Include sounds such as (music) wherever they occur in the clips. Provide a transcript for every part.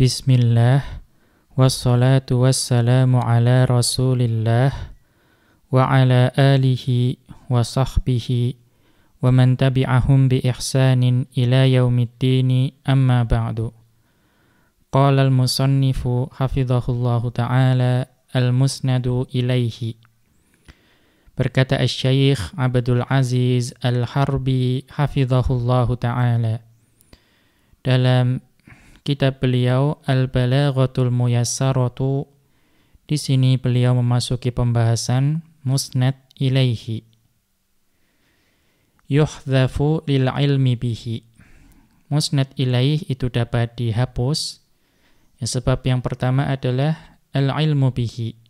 بسم الله والصلاة والسلام على رسول الله وعلى آله وصحبه ومن تبعهم بإحسان إلى يوم الدين أما بعد قال المصنف حفظه الله تعالى المسند إليه Berkata الشيخ عبد العزيز الحربي حفظه الله تعالى Dalam kitab beliau Al-Balaghatul Muyassaratu. Di sini beliau memasuki pembahasan musnad ilaihi. Yuhdhafu lil ilmi bihi. Musnad ilaih itu dapat dihapus. Ya, sebab yang pertama adalah al-ilmu bihi.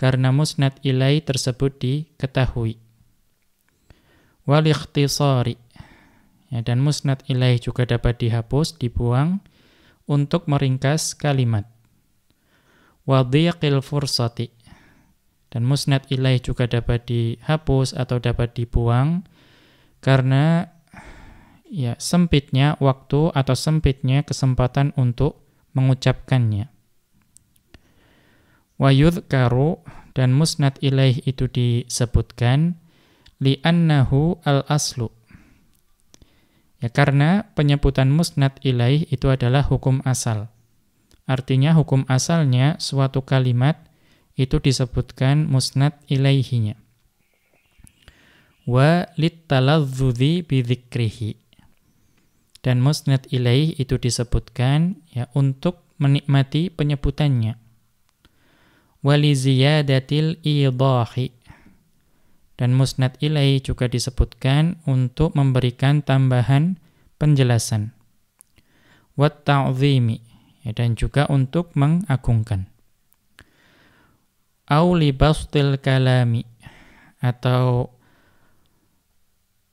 Karena musnad ilaih tersebut diketahui. Wal ikhtisari. Ya, dan musnad ilaih juga dapat dihapus, dibuang untuk meringkas kalimat. Wadhiqil fursati. Dan musnad ilaih juga dapat dihapus atau dapat dibuang karena ya sempitnya waktu atau sempitnya kesempatan untuk mengucapkannya. Wa yudhkaru dan musnad ilaih itu disebutkan li'annahu al-aslu Ya karena penyebutan musnad ilaih itu adalah hukum asal. Artinya hukum asalnya suatu kalimat itu disebutkan musnad ilaihinya. Wa littaladzudzi bidhikrihi. Dan musnad ilaih itu disebutkan ya untuk menikmati penyebutannya. Wa liziyadatil idahi dan musnad ilai juga disebutkan untuk memberikan tambahan penjelasan. Wat ya, dan juga untuk mengagungkan. Au bastil kalami atau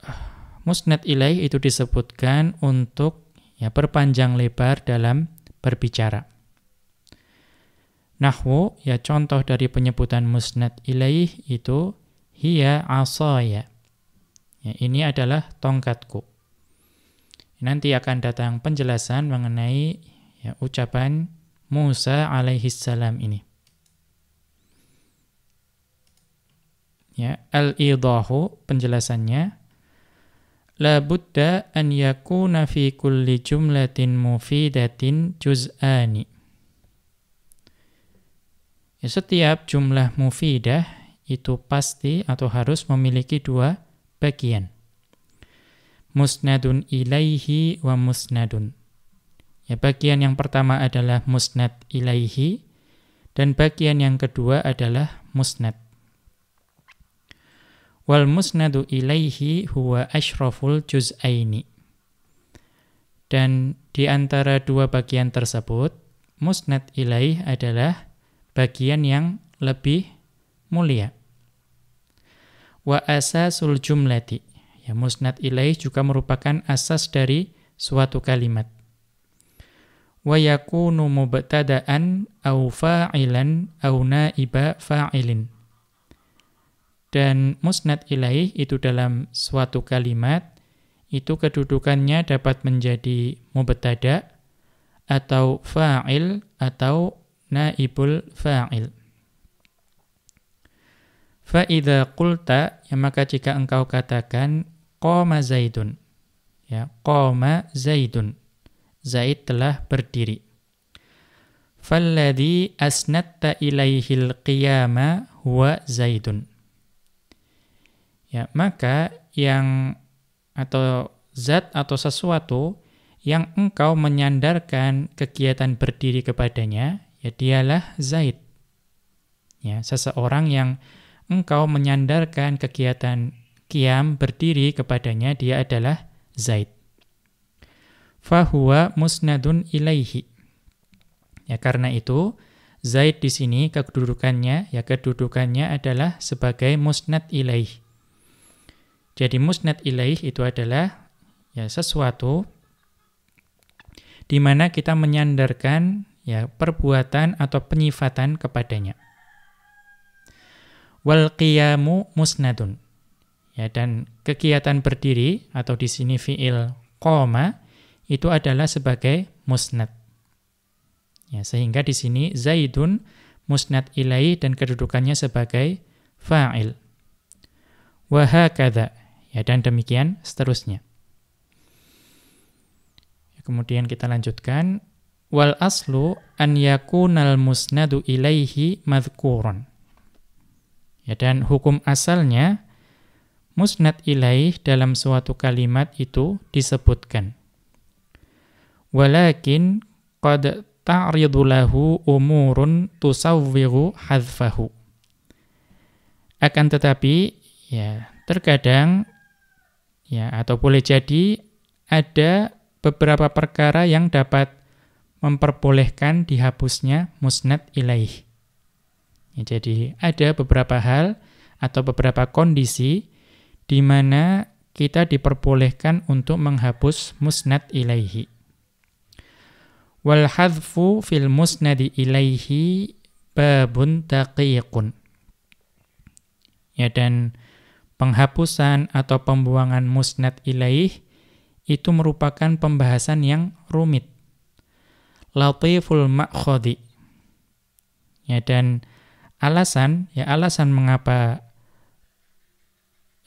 eh, musnad ilai itu disebutkan untuk ya perpanjang lebar dalam berbicara. Nahwu ya contoh dari penyebutan musnad ilaih itu hiya asaya. Ya, ini adalah tongkatku. Nanti akan datang penjelasan mengenai ya, ucapan Musa alaihi salam ini. Ya, al-idahu penjelasannya la budda an yakuna fi kulli jumlatin mufidatin juz'ani. Ya, setiap jumlah mufidah itu pasti atau harus memiliki dua bagian. Musnadun ilaihi wa musnadun. Ya, bagian yang pertama adalah musnad ilaihi dan bagian yang kedua adalah musnad. Wal musnadu ilaihi huwa ashraful juz'aini. Dan di antara dua bagian tersebut, musnad ilaih adalah bagian yang lebih mulia wa asasul jumlati. Ya, musnad ilaih juga merupakan asas dari suatu kalimat. Wa yakunu mubtada'an au fa'ilan au na'iba fa'ilin. Dan musnad ilaih itu dalam suatu kalimat itu kedudukannya dapat menjadi mubtada' atau fa'il atau naibul fa'il. Fa'idha qulta, ya maka jika engkau katakan, Qoma Zaidun. Ya, Qoma Zaidun. Zaid telah berdiri. Falladhi asnatta ilaihil qiyama huwa Zaidun. Ya, maka yang atau zat atau sesuatu yang engkau menyandarkan kegiatan berdiri kepadanya, ya dialah Zaid. Ya, seseorang yang engkau menyandarkan kegiatan kiam berdiri kepadanya dia adalah Zaid. Fahuwa musnadun ilaihi. Ya karena itu Zaid di sini kedudukannya ya kedudukannya adalah sebagai musnad ilaih. Jadi musnad ilaih itu adalah ya sesuatu di mana kita menyandarkan ya perbuatan atau penyifatan kepadanya wal qiyamu musnadun. Ya, dan kegiatan berdiri atau di sini fiil koma itu adalah sebagai musnad. Ya, sehingga di sini Zaidun musnad ilai dan kedudukannya sebagai fa'il. Wa hakadha. Ya, dan demikian seterusnya. Ya, kemudian kita lanjutkan wal aslu an yakunal musnadu ilaihi madhkurun. Ya, dan hukum asalnya musnad ilaih dalam suatu kalimat itu disebutkan. Walakin qad ta'ridu umurun tusawwiru hadfahu. Akan tetapi ya terkadang ya atau boleh jadi ada beberapa perkara yang dapat memperbolehkan dihapusnya musnad ilaih. Ya, jadi ada beberapa hal atau beberapa kondisi di mana kita diperbolehkan untuk menghapus musnad ilaihi. Wal hadfu fil musnadi ilaihi babun taqiqun. Ya dan penghapusan atau pembuangan musnad ilaih itu merupakan pembahasan yang rumit. Latiful ma'khodi. Ya dan alasan ya alasan mengapa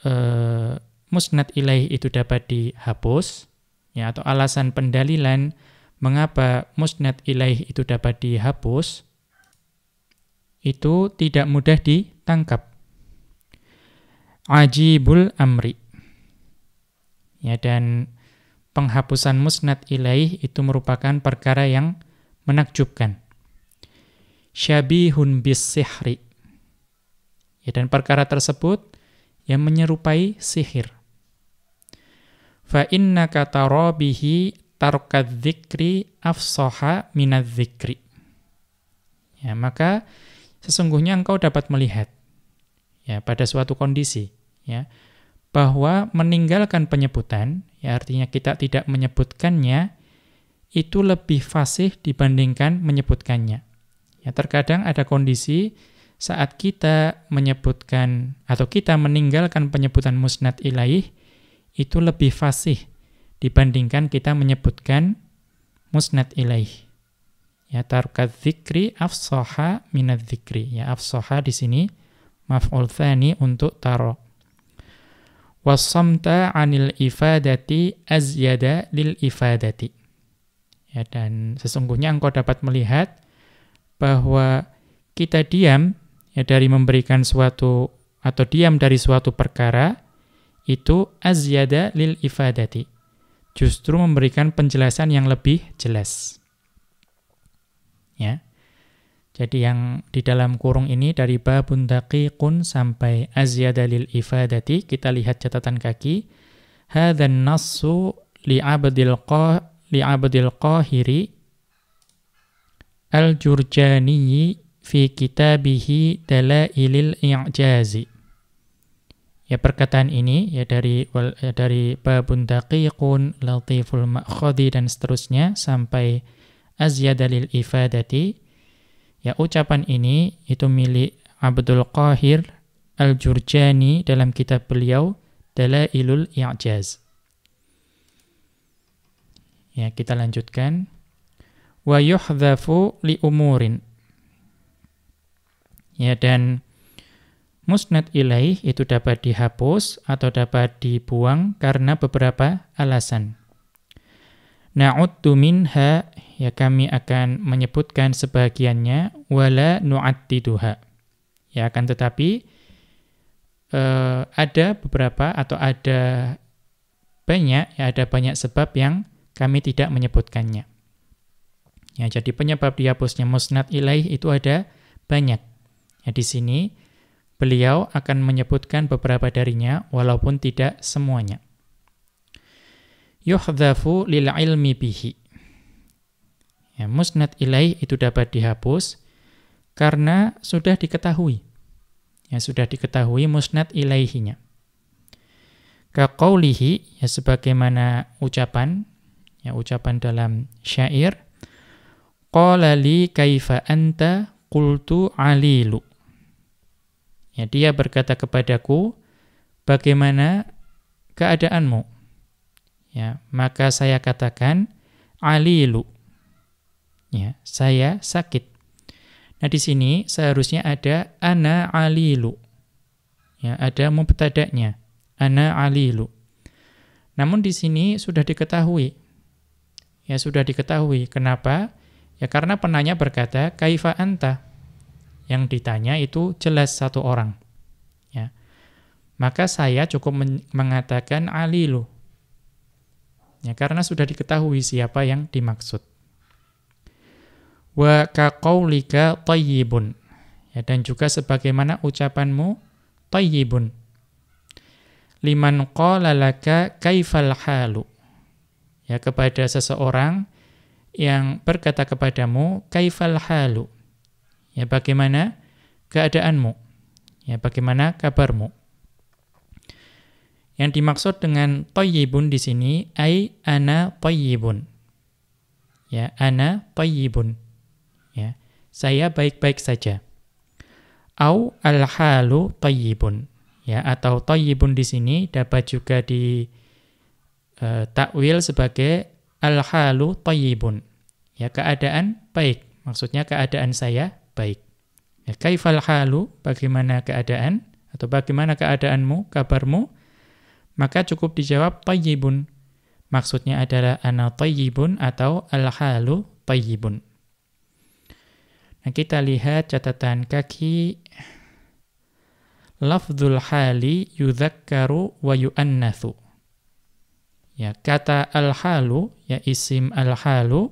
eh, musnad ilaih itu dapat dihapus ya atau alasan pendalilan mengapa musnad ilaih itu dapat dihapus itu tidak mudah ditangkap ajibul amri ya dan penghapusan musnad ilaih itu merupakan perkara yang menakjubkan syabihun sihri. Ya, dan perkara tersebut yang menyerupai sihir. Fa innaka tarabihi tarkadzikri afsoha minadzikri. Ya, maka sesungguhnya engkau dapat melihat ya pada suatu kondisi ya bahwa meninggalkan penyebutan ya artinya kita tidak menyebutkannya itu lebih fasih dibandingkan menyebutkannya Ya, terkadang ada kondisi saat kita menyebutkan atau kita meninggalkan penyebutan musnad ilaih itu lebih fasih dibandingkan kita menyebutkan musnad ilaih. Ya tarkat dzikri afsaha minad dzikri. Ya afsaha di sini maf'ul tsani untuk taro. Wasamta 'anil ifadati azyada lil ifadati. Ya dan sesungguhnya engkau dapat melihat bahwa kita diam ya dari memberikan suatu atau diam dari suatu perkara itu azyada lil ifadati justru memberikan penjelasan yang lebih jelas ya jadi yang di dalam kurung ini dari babun daqiqun sampai azyada lil ifadati kita lihat catatan kaki hadzan nassu li abdil qa li abdil qahiri Al-Jurjani fi kitabihi Dalailil I'jazi. Ya perkataan ini ya dari ya, dari babun daqiqun latiful ma'khadhi dan seterusnya sampai azyadalil ifadati. Ya ucapan ini itu milik Abdul Qahir Al-Jurjani dalam kitab beliau Dalailul I'jaz. Ya kita lanjutkan wa yuhdhafu li umurin. Ya dan musnad ilaih itu dapat dihapus atau dapat dibuang karena beberapa alasan. Na'uddu minha ya kami akan menyebutkan sebagiannya wala nu'addiduha. Ya akan tetapi eh, ada beberapa atau ada banyak ya ada banyak sebab yang kami tidak menyebutkannya. Ya, jadi penyebab dihapusnya musnad ilaih itu ada banyak. Ya, di sini beliau akan menyebutkan beberapa darinya walaupun tidak semuanya. Yuhdhafu lil ilmi bihi. Ya, musnad ilaih itu dapat dihapus karena sudah diketahui. Ya, sudah diketahui musnad ilaihinya. Kaqaulihi ya sebagaimana ucapan ya ucapan dalam syair Qala li kaifa anta qultu alilu. Ya, dia berkata kepadaku, bagaimana keadaanmu? Ya, maka saya katakan alilu. Ya, saya sakit. Nah, di sini seharusnya ada ana alilu. Ya, ada mubtada'nya, ana alilu. Namun di sini sudah diketahui. Ya, sudah diketahui kenapa? Ya karena penanya berkata, kaifa anta? Yang ditanya itu jelas satu orang. Ya. Maka saya cukup men mengatakan alilu. Ya, karena sudah diketahui siapa yang dimaksud. Wa kaqaulika tayyibun. Ya, dan juga sebagaimana ucapanmu tayyibun. Liman qala laka kaifal halu. Ya, kepada seseorang yang berkata kepadamu kaifal halu ya bagaimana keadaanmu ya bagaimana kabarmu yang dimaksud dengan toyibun di sini ai ana toyibun ya ana toyibun ya saya baik-baik saja au al halu toyibun ya atau toyibun di sini dapat juga di eh, takwil sebagai al-halu tayyibun. Ya, keadaan baik. Maksudnya keadaan saya baik. Ya, kaifal halu, bagaimana keadaan atau bagaimana keadaanmu, kabarmu? Maka cukup dijawab tayyibun. Maksudnya adalah ana tayyibun atau al-halu tayyibun. Nah, kita lihat catatan kaki Lafzul hali yudhakkaru wa yu'annathu. Ya, kata al-halu, ya isim al-halu,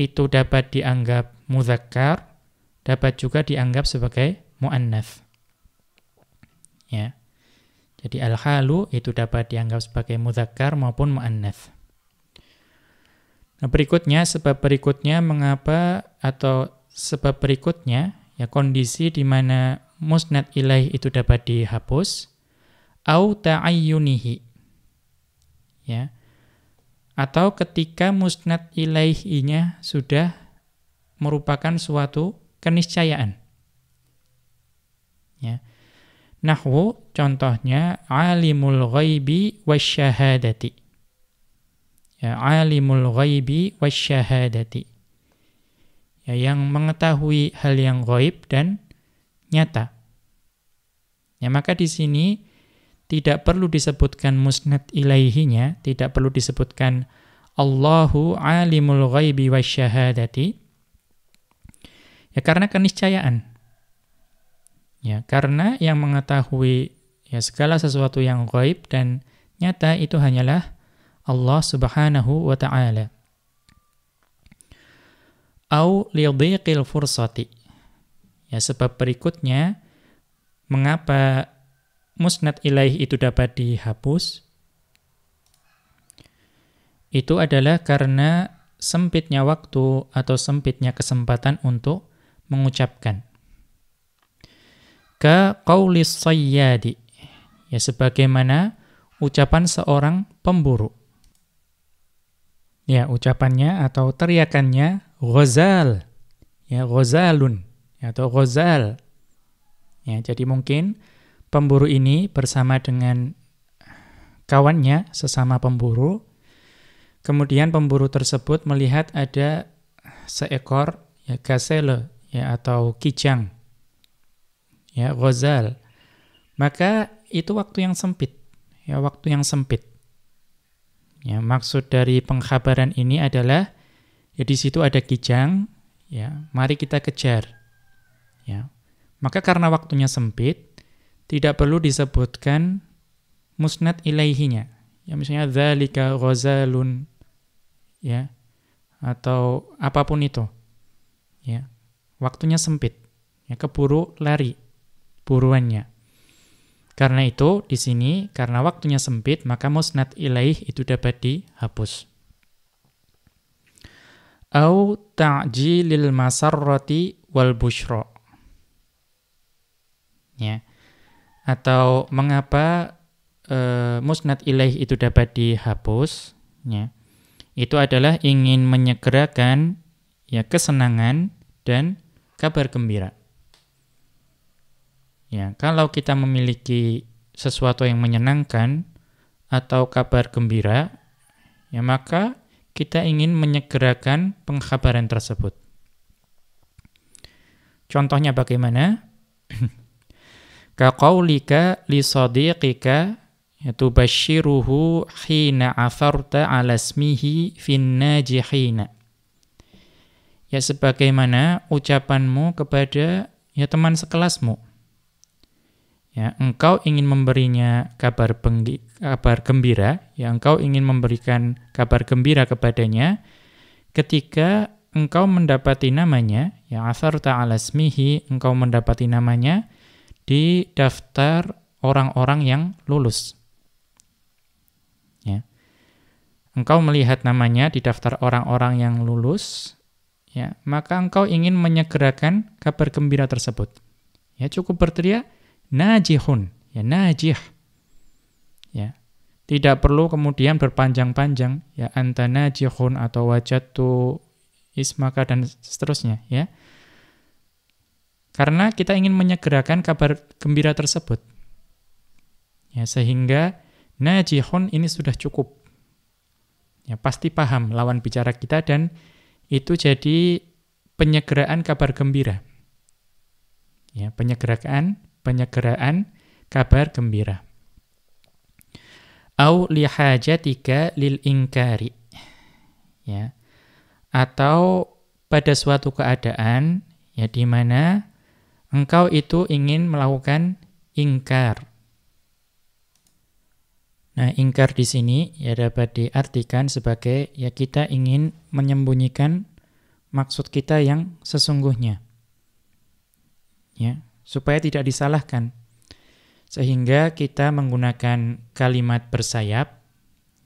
itu dapat dianggap muzakkar, dapat juga dianggap sebagai mu'annaf. Ya. Jadi al-halu itu dapat dianggap sebagai muzakkar maupun mu'annaf. Nah, berikutnya, sebab berikutnya mengapa atau sebab berikutnya, ya kondisi di mana musnad ilaih itu dapat dihapus, au ta'ayyunihi ya atau ketika musnad ilaihinya sudah merupakan suatu keniscayaan. Ya. Nahwu contohnya alimul ghaibi wasyahadati. Ya, alimul ghaibi wasyahadati. Ya, yang mengetahui hal yang gaib dan nyata. Ya, maka di sini tidak perlu disebutkan musnad ilaihinya, tidak perlu disebutkan Allahu alimul ghaibi wasyahadati. Ya karena keniscayaan. Ya, karena yang mengetahui ya segala sesuatu yang ghaib dan nyata itu hanyalah Allah Subhanahu wa taala. Au lidhiqil fursati. Ya sebab berikutnya mengapa musnad ilaih itu dapat dihapus, itu adalah karena sempitnya waktu atau sempitnya kesempatan untuk mengucapkan. Ka qawlis sayyadi, ya sebagaimana ucapan seorang pemburu. Ya, ucapannya atau teriakannya ghazal. Ya, ghazalun ya, atau ghazal. Ya, jadi mungkin Pemburu ini bersama dengan kawannya, sesama pemburu. Kemudian pemburu tersebut melihat ada seekor ya gazelle ya atau kijang. Ya, gozal. Maka itu waktu yang sempit. Ya, waktu yang sempit. Ya, maksud dari pengkhabaran ini adalah ya di situ ada kijang, ya, mari kita kejar. Ya. Maka karena waktunya sempit, tidak perlu disebutkan musnad ilaihinya. Ya misalnya dzalika ghazalun ya atau apapun itu. Ya. Waktunya sempit. Ya keburu lari buruannya. Karena itu di sini karena waktunya sempit maka musnad ilaih itu dapat dihapus. Au ta'jilil masarrati wal busyra. Ya atau mengapa e, musnad ilaih itu dapat dihapus ya itu adalah ingin menyegerakan ya kesenangan dan kabar gembira ya kalau kita memiliki sesuatu yang menyenangkan atau kabar gembira ya maka kita ingin menyegerakan pengkhabaran tersebut contohnya bagaimana (clears throat) Kaqaulika li sadiqika tubashiruhu hina afarta ala ismihi fin Ya sebagaimana ucapanmu kepada ya teman sekelasmu. Ya, engkau ingin memberinya kabar penggi, kabar gembira, ya engkau ingin memberikan kabar gembira kepadanya ketika engkau mendapati namanya, ya afarta ala ismihi, engkau mendapati namanya di daftar orang-orang yang lulus. Ya. Engkau melihat namanya di daftar orang-orang yang lulus, ya, maka engkau ingin menyegerakan kabar gembira tersebut. Ya, cukup berteriak najihun, ya najih. Ya. Tidak perlu kemudian berpanjang-panjang ya anta najihun atau wajatu ismaka dan seterusnya ya. Karena kita ingin menyegerakan kabar gembira tersebut. Ya, sehingga najihun ini sudah cukup. Ya, pasti paham lawan bicara kita dan itu jadi penyegeraan kabar gembira. Ya, penyegeraan, penyegeraan kabar gembira. Au lihaja tiga lil ingkari. Ya. Atau pada suatu keadaan ya di mana engkau itu ingin melakukan ingkar. Nah, ingkar di sini ya dapat diartikan sebagai ya kita ingin menyembunyikan maksud kita yang sesungguhnya. Ya, supaya tidak disalahkan. Sehingga kita menggunakan kalimat bersayap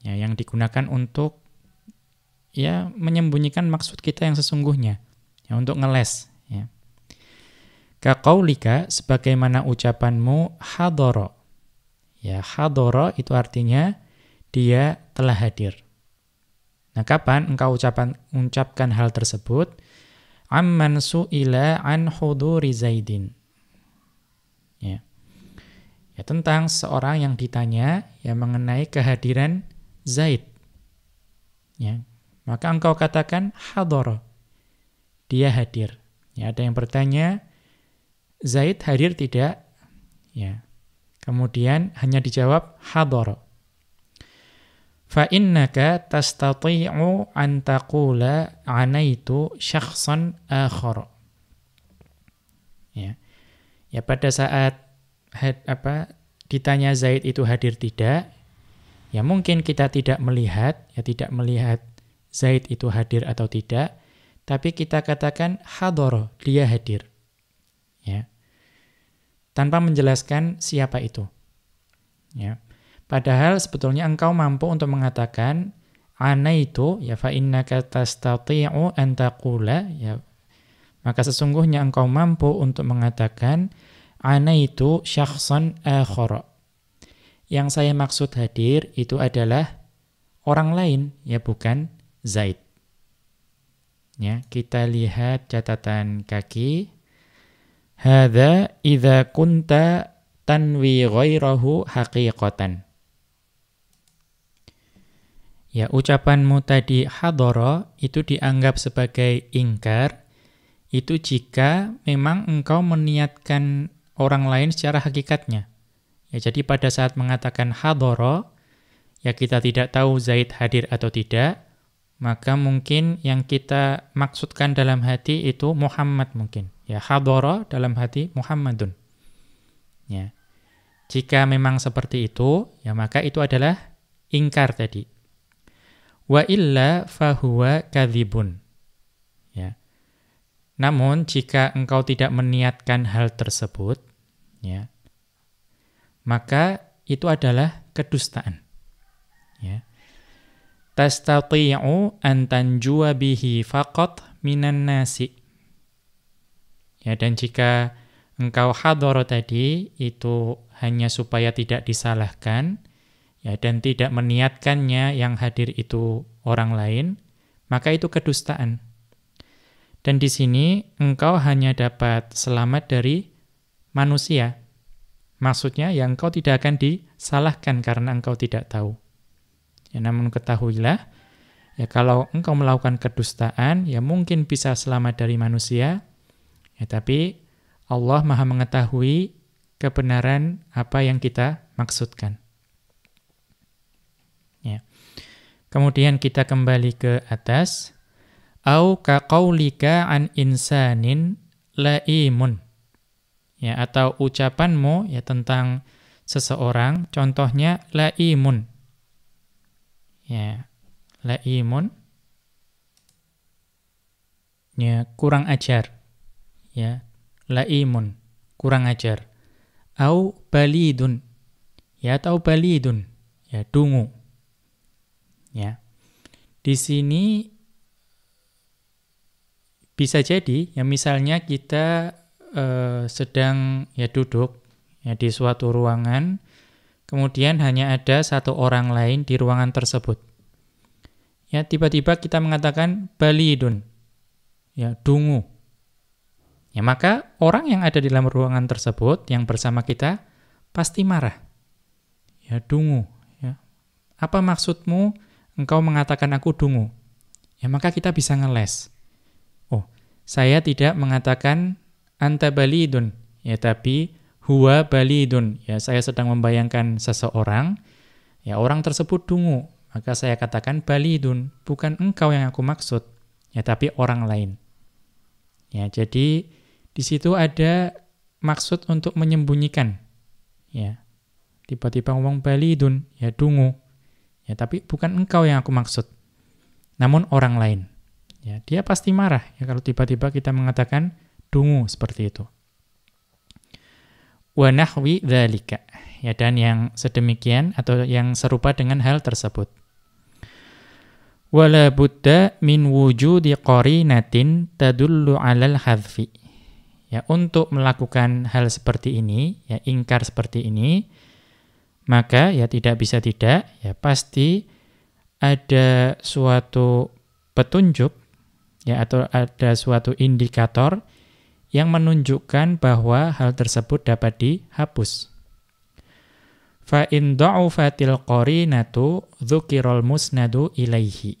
ya yang digunakan untuk ya menyembunyikan maksud kita yang sesungguhnya. Ya, untuk ngeles Kakaulika sebagaimana ucapanmu hadoro. Ya, hadoro itu artinya dia telah hadir. Nah, kapan engkau ucapan, ucapkan hal tersebut? Amman su'ila an huduri zaidin. Ya. ya. Tentang seorang yang ditanya yang mengenai kehadiran Zaid. Ya. Maka engkau katakan hadoro. Dia hadir. Ya, ada yang bertanya, Zaid hadir tidak? Ya. Kemudian hanya dijawab hadar. Fa innaka tastati'u an taqula anaitu syakhsan akhar. Ya. Ya pada saat had, apa ditanya Zaid itu hadir tidak? Ya mungkin kita tidak melihat, ya tidak melihat Zaid itu hadir atau tidak, tapi kita katakan hadoro dia hadir. Ya tanpa menjelaskan siapa itu. Ya. Padahal sebetulnya engkau mampu untuk mengatakan anaitu ya fa innaka tastati'u an taqula ya maka sesungguhnya engkau mampu untuk mengatakan anaitu syakhsan akhara. Yang saya maksud hadir itu adalah orang lain ya bukan Zaid. Ya, kita lihat catatan kaki Hada idza kunta tanwi ghairahu haqiqatan. Ya, ucapanmu tadi hadoro itu dianggap sebagai ingkar itu jika memang engkau meniatkan orang lain secara hakikatnya. Ya, jadi pada saat mengatakan hadoro, ya kita tidak tahu Zaid hadir atau tidak, maka mungkin yang kita maksudkan dalam hati itu Muhammad mungkin. Ya, hadara dalam hati Muhammadun. Ya. Jika memang seperti itu, ya maka itu adalah ingkar tadi. Wa illa fahuwa kadhibun. Ya. Namun jika engkau tidak meniatkan hal tersebut, ya. Maka itu adalah kedustaan. Ya. Tastati'u an tanjua bihi faqat minan nasi. Ya, dan jika engkau hadoro tadi itu hanya supaya tidak disalahkan ya dan tidak meniatkannya yang hadir itu orang lain, maka itu kedustaan. Dan di sini engkau hanya dapat selamat dari manusia. Maksudnya yang engkau tidak akan disalahkan karena engkau tidak tahu. Ya, namun ketahuilah, ya kalau engkau melakukan kedustaan, ya mungkin bisa selamat dari manusia, Ya, tapi Allah maha mengetahui kebenaran apa yang kita maksudkan. Ya. Kemudian kita kembali ke atas. Au kaqaulika an insanin laimun. Ya, atau ucapanmu ya tentang seseorang, contohnya laimun. Ya, laimun. Ya, kurang ajar ya laimun kurang ajar au balidun ya atau balidun ya dungu ya di sini bisa jadi ya misalnya kita eh, sedang ya duduk ya di suatu ruangan kemudian hanya ada satu orang lain di ruangan tersebut ya tiba-tiba kita mengatakan balidun ya dungu Ya maka orang yang ada di dalam ruangan tersebut yang bersama kita pasti marah. Ya dungu. Ya. Apa maksudmu engkau mengatakan aku dungu? Ya maka kita bisa ngeles. Oh, saya tidak mengatakan anta balidun, ya tapi huwa balidun. Ya saya sedang membayangkan seseorang, ya orang tersebut dungu. Maka saya katakan balidun, bukan engkau yang aku maksud, ya tapi orang lain. Ya jadi di situ ada maksud untuk menyembunyikan. Ya. Tiba-tiba ngomong Bali dun ya dungu. Ya, tapi bukan engkau yang aku maksud. Namun orang lain. Ya, dia pasti marah ya kalau tiba-tiba kita mengatakan dungu seperti itu. Wa nahwi Ya dan yang sedemikian atau yang serupa dengan hal tersebut. Wala budda min wujudi qarinatin tadullu 'alal hadfi ya untuk melakukan hal seperti ini, ya ingkar seperti ini, maka ya tidak bisa tidak, ya pasti ada suatu petunjuk ya atau ada suatu indikator yang menunjukkan bahwa hal tersebut dapat dihapus. Fa in dha'ufatil qarinatu dzukiral musnadu ilaihi.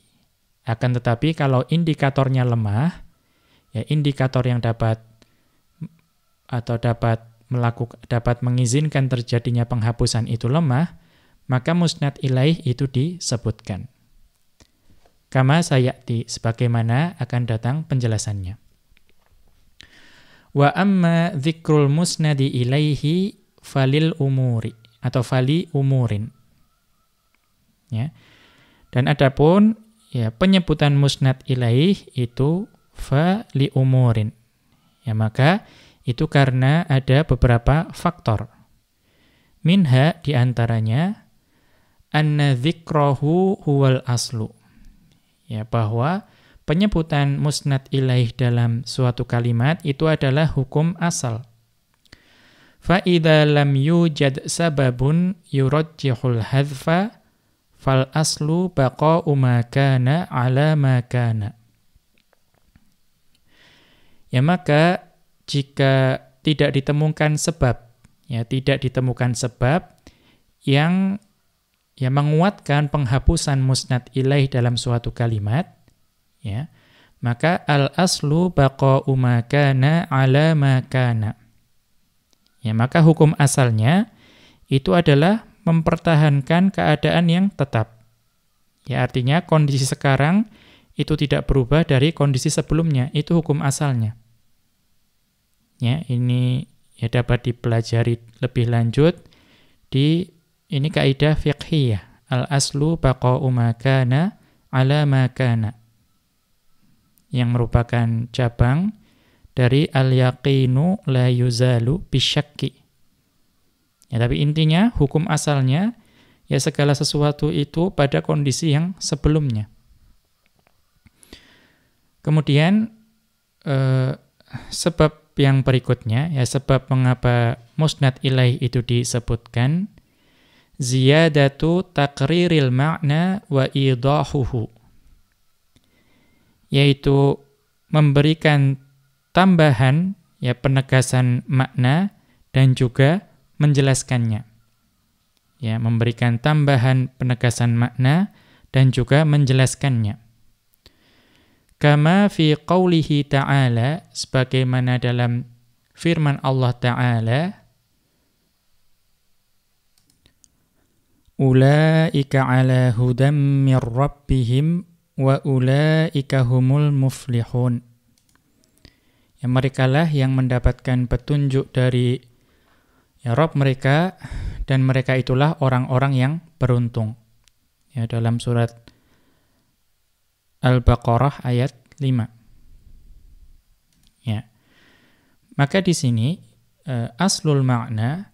Akan tetapi kalau indikatornya lemah, ya indikator yang dapat atau dapat melakukan dapat mengizinkan terjadinya penghapusan itu lemah, maka musnad ilaih itu disebutkan. Kama sayati sebagaimana akan datang penjelasannya. Wa amma dzikrul musnadi ilaihi falil umuri atau fali umurin. Ya. Dan adapun ya penyebutan musnad ilaih itu fa li umurin. Ya maka itu karena ada beberapa faktor. Minha diantaranya, anna zikrohu huwal aslu. Ya, bahwa penyebutan musnad ilaih dalam suatu kalimat itu adalah hukum asal. Fa'idha lam yujad sababun yurajjihul hadfa fal aslu baqa'u ma ala makana. Ya maka jika tidak ditemukan sebab, ya tidak ditemukan sebab yang ya menguatkan penghapusan musnad ilaih dalam suatu kalimat, ya maka al aslu baqa'u makana ala makana. Ya, maka hukum asalnya itu adalah mempertahankan keadaan yang tetap. Ya, artinya kondisi sekarang itu tidak berubah dari kondisi sebelumnya, itu hukum asalnya. Ya, ini ya dapat dipelajari lebih lanjut di ini kaidah fiqhiyah. Al-aslu baqa'u makana ala makana. Yang merupakan cabang dari al-yaqinu la yuzalu bisyakki. Ya, tapi intinya hukum asalnya ya segala sesuatu itu pada kondisi yang sebelumnya. Kemudian eh, sebab yang berikutnya, ya sebab mengapa musnad ilaih itu disebutkan, ziyadatu takriril makna wa idahuhu. Yaitu memberikan tambahan, ya penegasan makna, dan juga menjelaskannya. Ya, memberikan tambahan penegasan makna, dan juga menjelaskannya. Kama fi qawlihi ta'ala, sebagaimana dalam firman Allah Ta'ala, Ula'ika ala hudam min rabbihim wa ula'ika humul muflihun. Ya, lah yang mendapatkan petunjuk dari ya Rob mereka dan mereka itulah orang-orang yang beruntung. Ya, dalam surat Al-Baqarah ayat 5. Ya. Maka di sini uh, aslul makna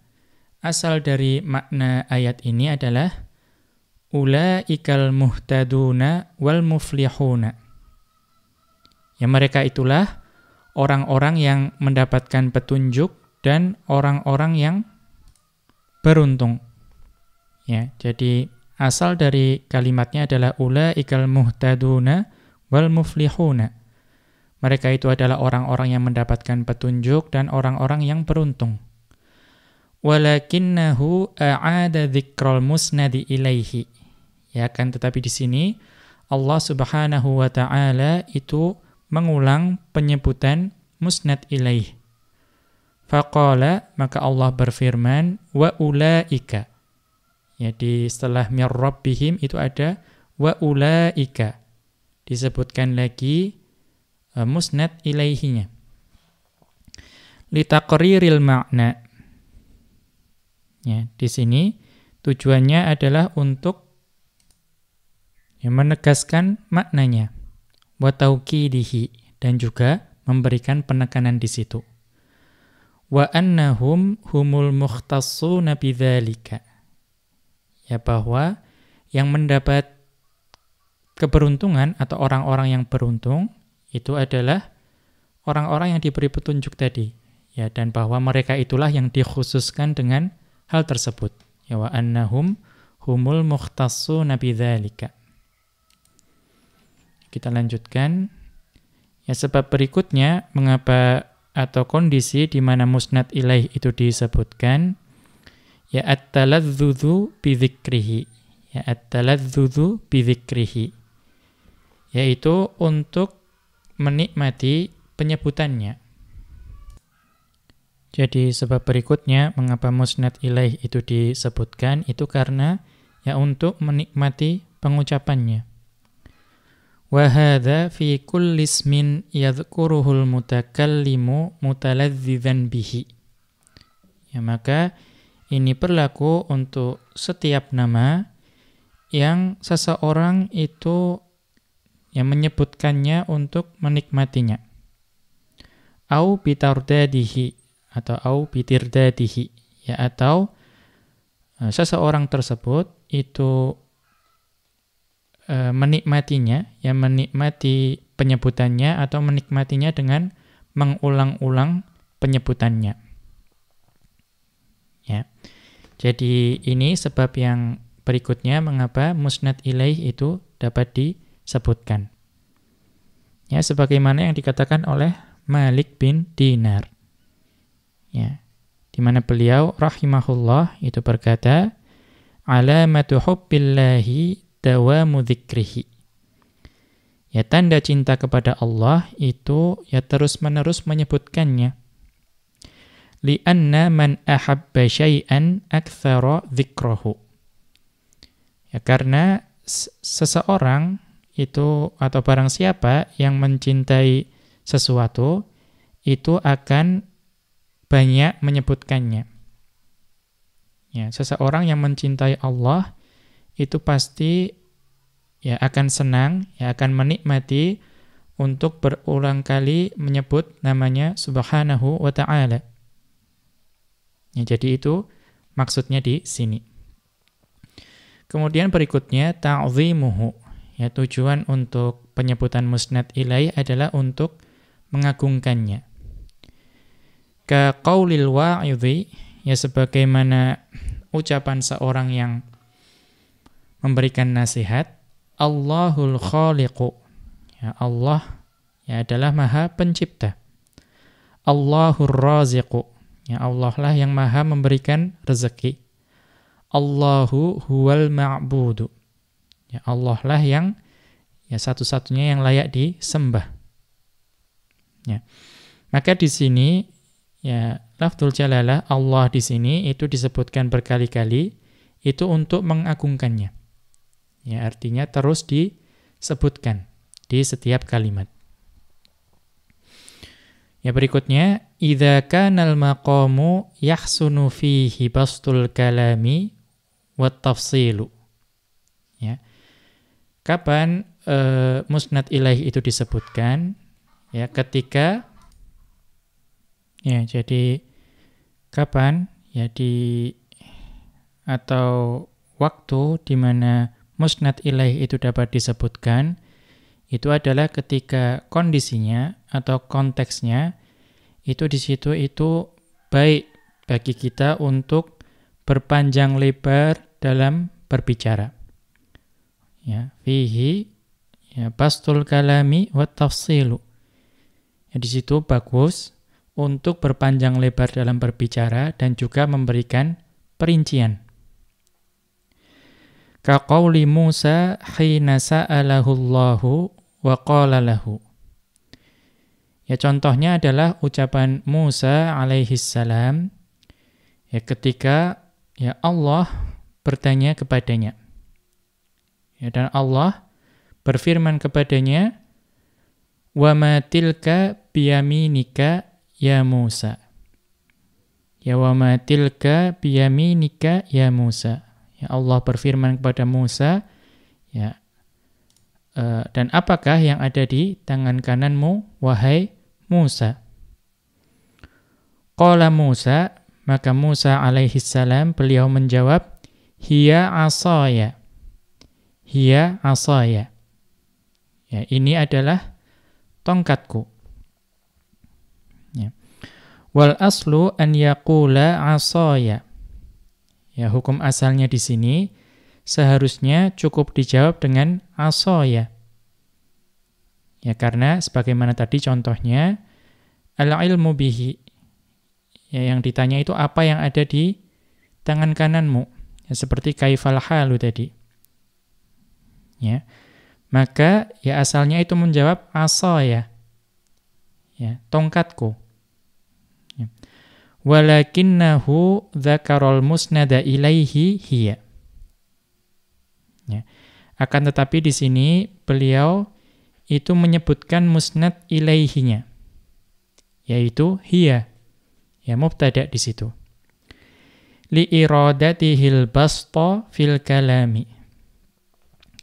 asal dari makna ayat ini adalah ulaikal muhtaduna wal muflihuna. Ya mereka itulah orang-orang yang mendapatkan petunjuk dan orang-orang yang beruntung. Ya, jadi Asal dari kalimatnya adalah ulaikal muhtaduna wal muflihuna. Mereka itu adalah orang-orang yang mendapatkan petunjuk dan orang-orang yang beruntung. Walakinnahu a'ada dzikral musnadi ilaihi. Ya kan tetapi di sini Allah Subhanahu wa taala itu mengulang penyebutan musnad ilaihi. Faqala maka Allah berfirman wa ulaika Ya, di setelah mirrobihim itu ada wa ulaika. Disebutkan lagi uh, musnad ilaihinya. Litaqriril makna. Ya, di sini tujuannya adalah untuk ya, menegaskan maknanya wa tauqidihi dan juga memberikan penekanan di situ. Wa annahum humul mukhtassuna bidzalika ya bahwa yang mendapat keberuntungan atau orang-orang yang beruntung itu adalah orang-orang yang diberi petunjuk tadi ya dan bahwa mereka itulah yang dikhususkan dengan hal tersebut ya wa annahum humul mukhtassu nabi dzalika kita lanjutkan ya sebab berikutnya mengapa atau kondisi di mana musnad ilaih itu disebutkan ya at-taladzudzu bi dzikrihi ya at-taladzudzu bi dzikrihi yaitu untuk menikmati penyebutannya jadi sebab berikutnya mengapa musnad ilaih itu disebutkan itu karena ya untuk menikmati pengucapannya Wahada fi kulli ismin yadhkuruhul mutakallimu mutaladzidzan bihi. Ya maka ini berlaku untuk setiap nama yang seseorang itu yang menyebutkannya untuk menikmatinya. Au bitardadihi atau au bitirdadihi ya atau e, seseorang tersebut itu e, menikmatinya ya menikmati penyebutannya atau menikmatinya dengan mengulang-ulang penyebutannya. Ya. Jadi ini sebab yang berikutnya mengapa musnad ilaih itu dapat disebutkan. Ya, sebagaimana yang dikatakan oleh Malik bin Dinar. Ya. Di mana beliau rahimahullah itu berkata, "Alamatu hubbillahi dawamu dzikrihi." Ya, tanda cinta kepada Allah itu ya terus-menerus menyebutkannya li'anna man ahabba syai'an akthara dzikrahu. Ya karena seseorang itu atau barang siapa yang mencintai sesuatu itu akan banyak menyebutkannya. Ya, seseorang yang mencintai Allah itu pasti ya akan senang, ya akan menikmati untuk berulang kali menyebut namanya subhanahu wa ta'ala. Ya, jadi itu maksudnya di sini. Kemudian berikutnya ta'zimuhu. Ya, tujuan untuk penyebutan musnad ilaih adalah untuk mengagungkannya. Ka qaulil wa'idhi, ya sebagaimana ucapan seorang yang memberikan nasihat, Allahul khaliqu. Ya Allah ya adalah Maha Pencipta. Allahur raziqu Ya Allah lah yang maha memberikan rezeki. Allahu huwal ma'budu. Ya Allah lah yang ya satu-satunya yang layak disembah. Ya. Maka di sini ya lafzul jalalah Allah di sini itu disebutkan berkali-kali itu untuk mengagungkannya. Ya artinya terus disebutkan di setiap kalimat. Ya berikutnya, idza kana al-maqamu yahsunu fihi bastul kalami wat tafsilu. Ya. Kapan uh, musnad ilaih itu disebutkan? Ya, ketika ya jadi kapan? Ya di atau waktu di mana musnad ilaih itu dapat disebutkan itu adalah ketika kondisinya atau konteksnya itu di situ itu baik bagi kita untuk berpanjang lebar dalam berbicara. Ya, fihi ya bastul kalami wa tafsilu. Ya, di situ bagus untuk berpanjang lebar dalam berbicara dan juga memberikan perincian. Kaqauli Musa hina sa'alahu Allahu waqala lahu. Ya contohnya adalah ucapan Musa alaihi salam ya ketika ya Allah bertanya kepadanya. Ya dan Allah berfirman kepadanya, "Wa ma tilka ya Musa?" Ya wa ma tilka ya Musa. Ya Allah berfirman kepada Musa, ya Eh, dan apakah yang ada di tangan kananmu, wahai Musa? Qala Musa, maka Musa alaihi salam beliau menjawab, Hiya asaya. Hiya asaya. Ya, ini adalah tongkatku. Ya. Wal aslu an yaqula asaya. Ya, hukum asalnya di sini seharusnya cukup dijawab dengan aso ya. Ya karena sebagaimana tadi contohnya al-ilmu bihi. Ya, yang ditanya itu apa yang ada di tangan kananmu. Ya, seperti kaifal halu tadi. Ya. Maka ya asalnya itu menjawab aso ya. Ya, tongkatku. Ya. Walakinnahu dzakarol musnada ilaihi hiya. Ya. Akan tetapi di sini beliau itu menyebutkan musnad ilaihinya, yaitu hiya, ya mubtada di situ. Li iradatihil basta fil kalami.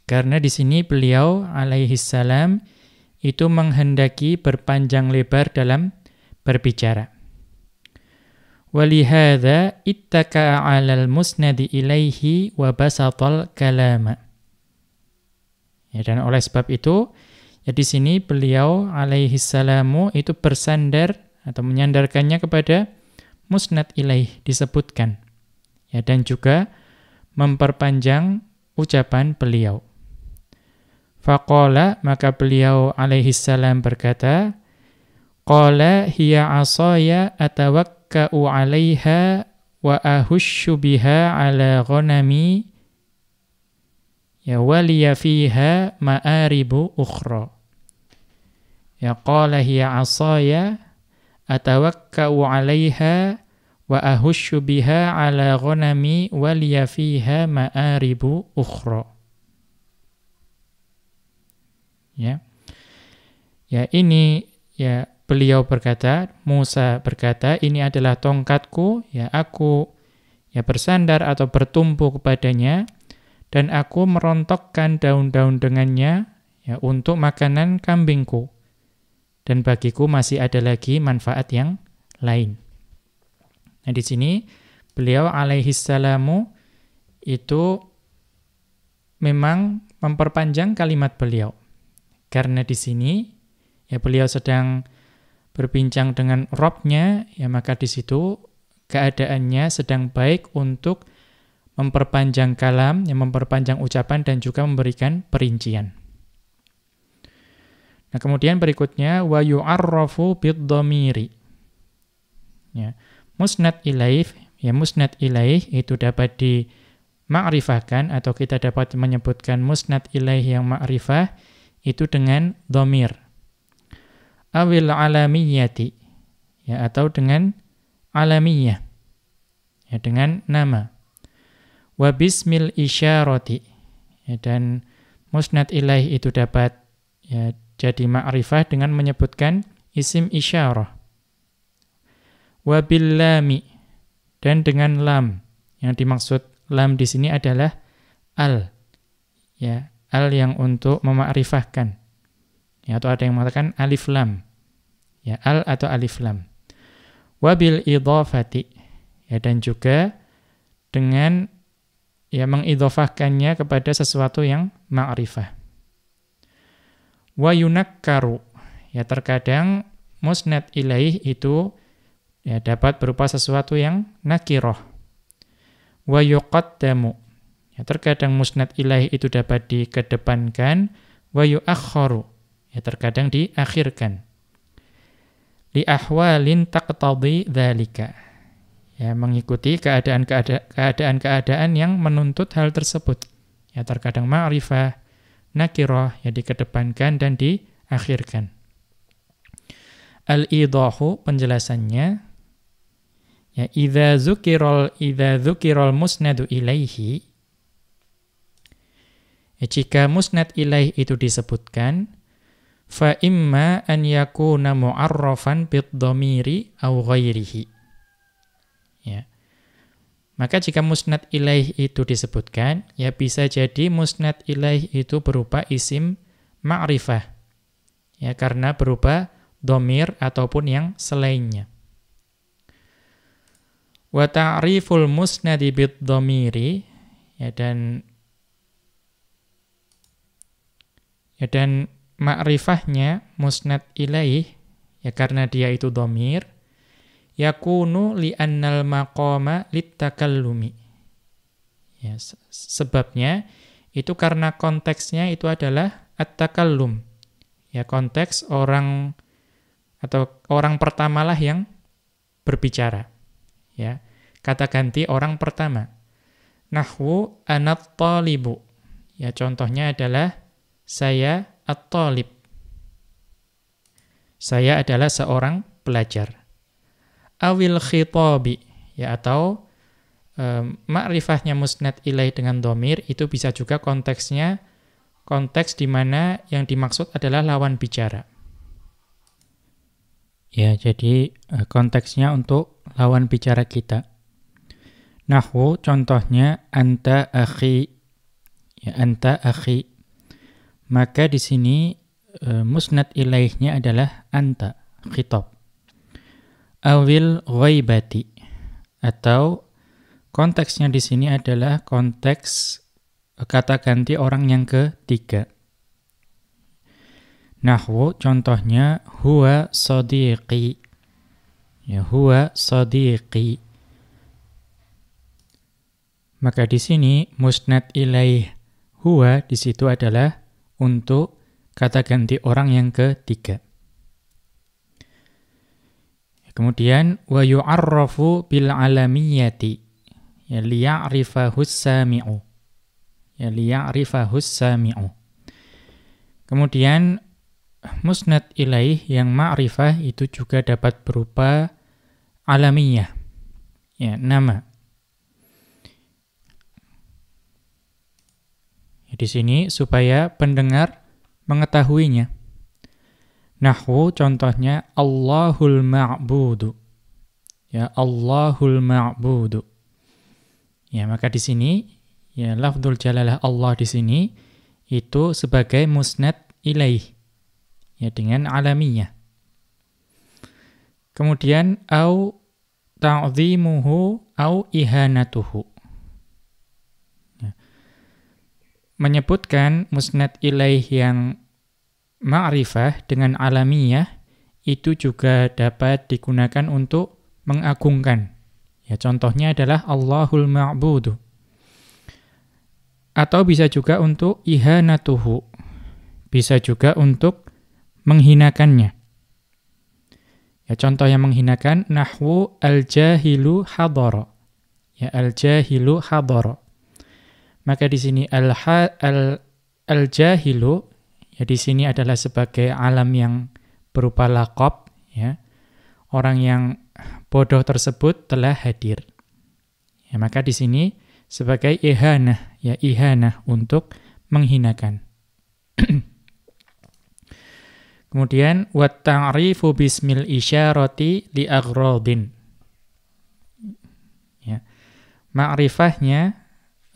Karena di sini beliau alaihi salam itu menghendaki berpanjang lebar dalam berbicara. Walihada ittaka 'alal musnadi ilaihi wa basatal kalama. Ya, dan oleh sebab itu, ya di sini beliau alaihi salamu itu bersandar atau menyandarkannya kepada musnad ilaih disebutkan. Ya, dan juga memperpanjang ucapan beliau. Faqala maka beliau alaihi salam berkata, Qala hiya asaya atawakka'u alaiha wa ahushu biha ala ghanami Ya waliya fiha ma'aribu ukhra. Ya qala hiya asaya atawakka'u 'alaiha wa ahushu biha 'ala ghanami waliya fiha ma'aribu ukhra. Ya. Ya ini ya beliau berkata, Musa berkata, ini adalah tongkatku, ya aku ya bersandar atau bertumpu kepadanya dan aku merontokkan daun-daun dengannya ya, untuk makanan kambingku. Dan bagiku masih ada lagi manfaat yang lain. Nah di sini beliau salamu itu memang memperpanjang kalimat beliau. Karena di sini ya beliau sedang berbincang dengan Robnya, ya maka di situ keadaannya sedang baik untuk memperpanjang kalam, yang memperpanjang ucapan, dan juga memberikan perincian. Nah, kemudian berikutnya, wa yu'arrafu bidhamiri. Ya, musnad ilaih, ya musnad ilaih itu dapat dimakrifahkan atau kita dapat menyebutkan musnad ilaih yang makrifah itu dengan dhamir. Awil alamiyati, ya, atau dengan alamiyah, ya, dengan nama wa bismil isyarati ya, dan musnad ilaih itu dapat ya, jadi ma'rifah dengan menyebutkan isim isyarah wa billami dan dengan lam yang dimaksud lam di sini adalah al ya al yang untuk memakrifahkan ya atau ada yang mengatakan alif lam ya al atau alif lam wa bil idhafati ya dan juga dengan ya mengidhofahkannya kepada sesuatu yang ma'rifah. Wa yunakkaru ya terkadang musnad ilaih itu ya dapat berupa sesuatu yang nakiroh. Wa yuqaddamu ya terkadang musnad ilaih itu dapat dikedepankan wa yuakhkharu ya terkadang diakhirkan. Li ahwalin taqtadi dhalika ya mengikuti keadaan-keadaan keadaan yang menuntut hal tersebut. Ya terkadang ma'rifah, nakirah ya dikedepankan dan diakhirkan. Al-idahu penjelasannya ya idza zukirol idza zukirol musnadu ilaihi ya, jika musnad ilaih itu disebutkan fa imma an yakuna mu'arrafan bid dhamiri au ghairihi maka jika musnad ilaih itu disebutkan, ya bisa jadi musnad ilaih itu berupa isim ma'rifah. Ya, karena berupa domir ataupun yang selainnya. Wa ta'riful musnadi bid domiri, ya dan ya dan ma'rifahnya musnad ilaih, ya karena dia itu domir, yakunu annal maqama litakallumi. Ya, sebabnya itu karena konteksnya itu adalah at-takallum. Ya, konteks orang atau orang pertamalah yang berbicara. Ya. Kata ganti orang pertama. Nahwu anat talibu. Ya, contohnya adalah saya at-talib. Saya adalah seorang pelajar awil khitabi ya atau um, eh, makrifahnya musnad ilaih dengan domir itu bisa juga konteksnya konteks di mana yang dimaksud adalah lawan bicara. Ya, jadi eh, konteksnya untuk lawan bicara kita. Nahwu contohnya anta akhi. Ya, anta akhi. Maka di sini e, musnad ilaihnya adalah anta khitab awil ghaibati atau konteksnya di sini adalah konteks kata ganti orang yang ketiga. Nahwu contohnya huwa sadiqi. Ya huwa sadiqi. Maka di sini musnad ilaih huwa di situ adalah untuk kata ganti orang yang ketiga. Kemudian wa yu'arrafu bil alamiyati ya liya'rifahus sami'u. Ya liya'rifahus sami'u. Kemudian musnad ilaih yang ma'rifah itu juga dapat berupa alamiyah. Ya, nama. Ya, di sini supaya pendengar mengetahuinya. Nahwu contohnya Allahul ma'budu. Ya Allahul ma'budu. Ya maka di sini ya lafdzul jalalah Allah di sini itu sebagai musnad ilaih. Ya dengan alaminya. Kemudian au ta'dhimuhu au ihanatuhu. Ya. Menyebutkan musnad ilaih yang ma'rifah dengan alamiyah itu juga dapat digunakan untuk mengagungkan. Ya contohnya adalah Allahul Ma'budu. Atau bisa juga untuk ihanatuhu. Bisa juga untuk menghinakannya. Ya contoh yang menghinakan nahwu al-jahilu hadara. Ya al-jahilu hadara. Maka di sini al-jahilu al, al jahilu Ya di sini adalah sebagai alam yang berupa lakop, ya. Orang yang bodoh tersebut telah hadir. Ya, maka di sini sebagai ihanah ya ihanah untuk menghinakan. (clears throat) Kemudian wa bismil isyarati li ya. Ma'rifahnya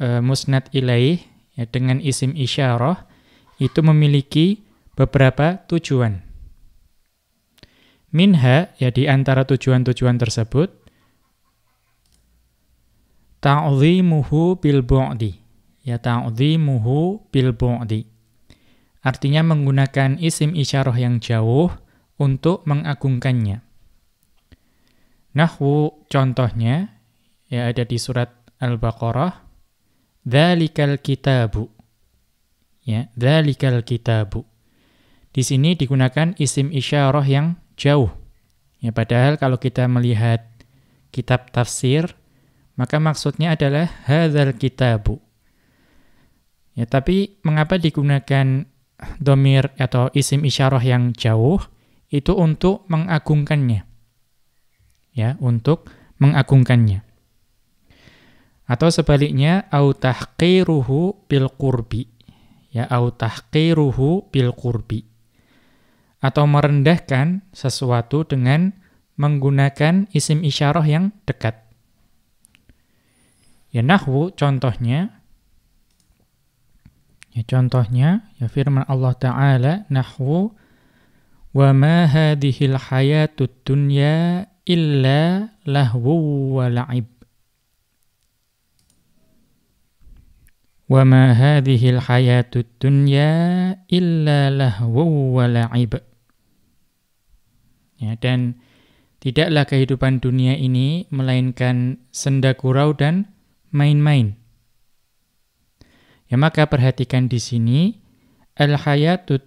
e, musnad ilaih ya, dengan isim isyarah itu memiliki beberapa tujuan. Minha, ya di antara tujuan-tujuan tersebut, ta'zimuhu bil bu'di. Ya ta'zimuhu bil bu'di. Artinya menggunakan isim isyarah yang jauh untuk mengagungkannya. Nahwu contohnya, ya ada di surat Al-Baqarah, Dhalikal kitabu ya dzalikal kitabu di sini digunakan isim isyarah yang jauh ya padahal kalau kita melihat kitab tafsir maka maksudnya adalah hadzal kitabu ya tapi mengapa digunakan domir atau isim isyarah yang jauh itu untuk mengagungkannya ya untuk mengagungkannya atau sebaliknya au tahqiruhu bil qurbi ya au tahqiruhu bil qurbi atau merendahkan sesuatu dengan menggunakan isim isyarah yang dekat. Ya nahwu contohnya ya contohnya ya firman Allah taala nahwu wa ma hadhil hayatud dunya illa lahwu wa la'ib وما هذه الحياة الدنيا إلا لهو ولعب ya, dan tidaklah kehidupan dunia ini melainkan senda gurau dan main-main ya maka perhatikan di sini al hayatud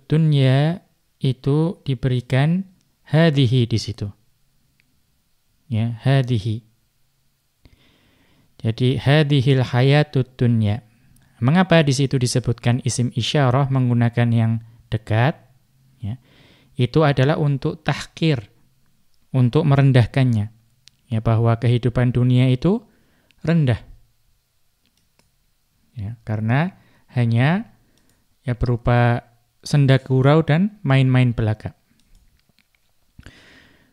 itu diberikan hadhihi di situ ya hadhihi jadi hadhil hayatud dunya Mengapa di situ disebutkan isim isyarah menggunakan yang dekat? Ya, itu adalah untuk tahkir, untuk merendahkannya. Ya, bahwa kehidupan dunia itu rendah. Ya, karena hanya ya berupa senda gurau dan main-main belaka.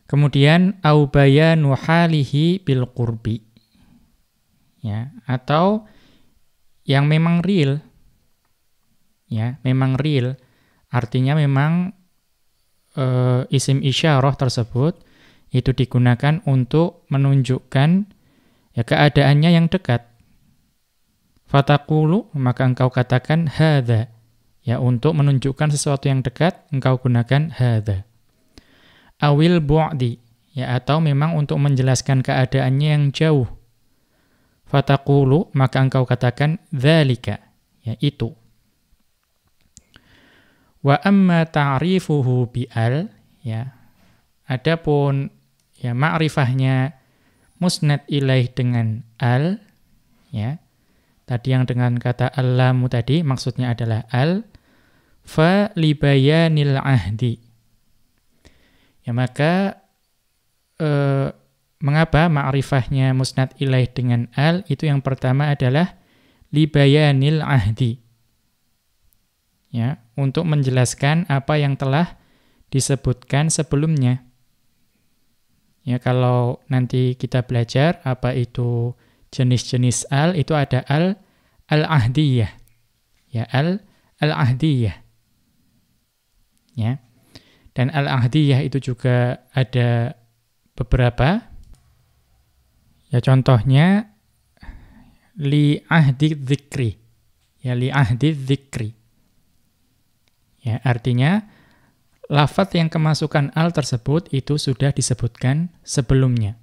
Kemudian au bayanu halihi bil qurbi. Ya, atau yang memang real. Ya, memang real. Artinya memang uh, isim isyarah tersebut itu digunakan untuk menunjukkan ya keadaannya yang dekat. Fatakulu, maka engkau katakan hadha. Ya, untuk menunjukkan sesuatu yang dekat, engkau gunakan hadha. Awil bu'di, ya atau memang untuk menjelaskan keadaannya yang jauh fataqulu maka engkau katakan, dhalika, ya itu. Wa amma ta'rifuhu bi'al, ya. Adapun ya ma'rifahnya musnad ilaih dengan al, ya. Tadi yang dengan kata allamu tadi maksudnya adalah al fa libayanil ahdi. Ya maka eh, Mengapa ma'rifahnya musnad ilaih dengan al? Itu yang pertama adalah libayanil ahdi. Ya, untuk menjelaskan apa yang telah disebutkan sebelumnya. Ya, kalau nanti kita belajar apa itu jenis-jenis al, itu ada al al-ahdiyah. Ya, al al-ahdiyah. Ya. Dan al-ahdiyah itu juga ada beberapa Ya contohnya li ahdi zikri Ya li ahdi zikri Ya artinya lafat yang kemasukan al tersebut itu sudah disebutkan sebelumnya.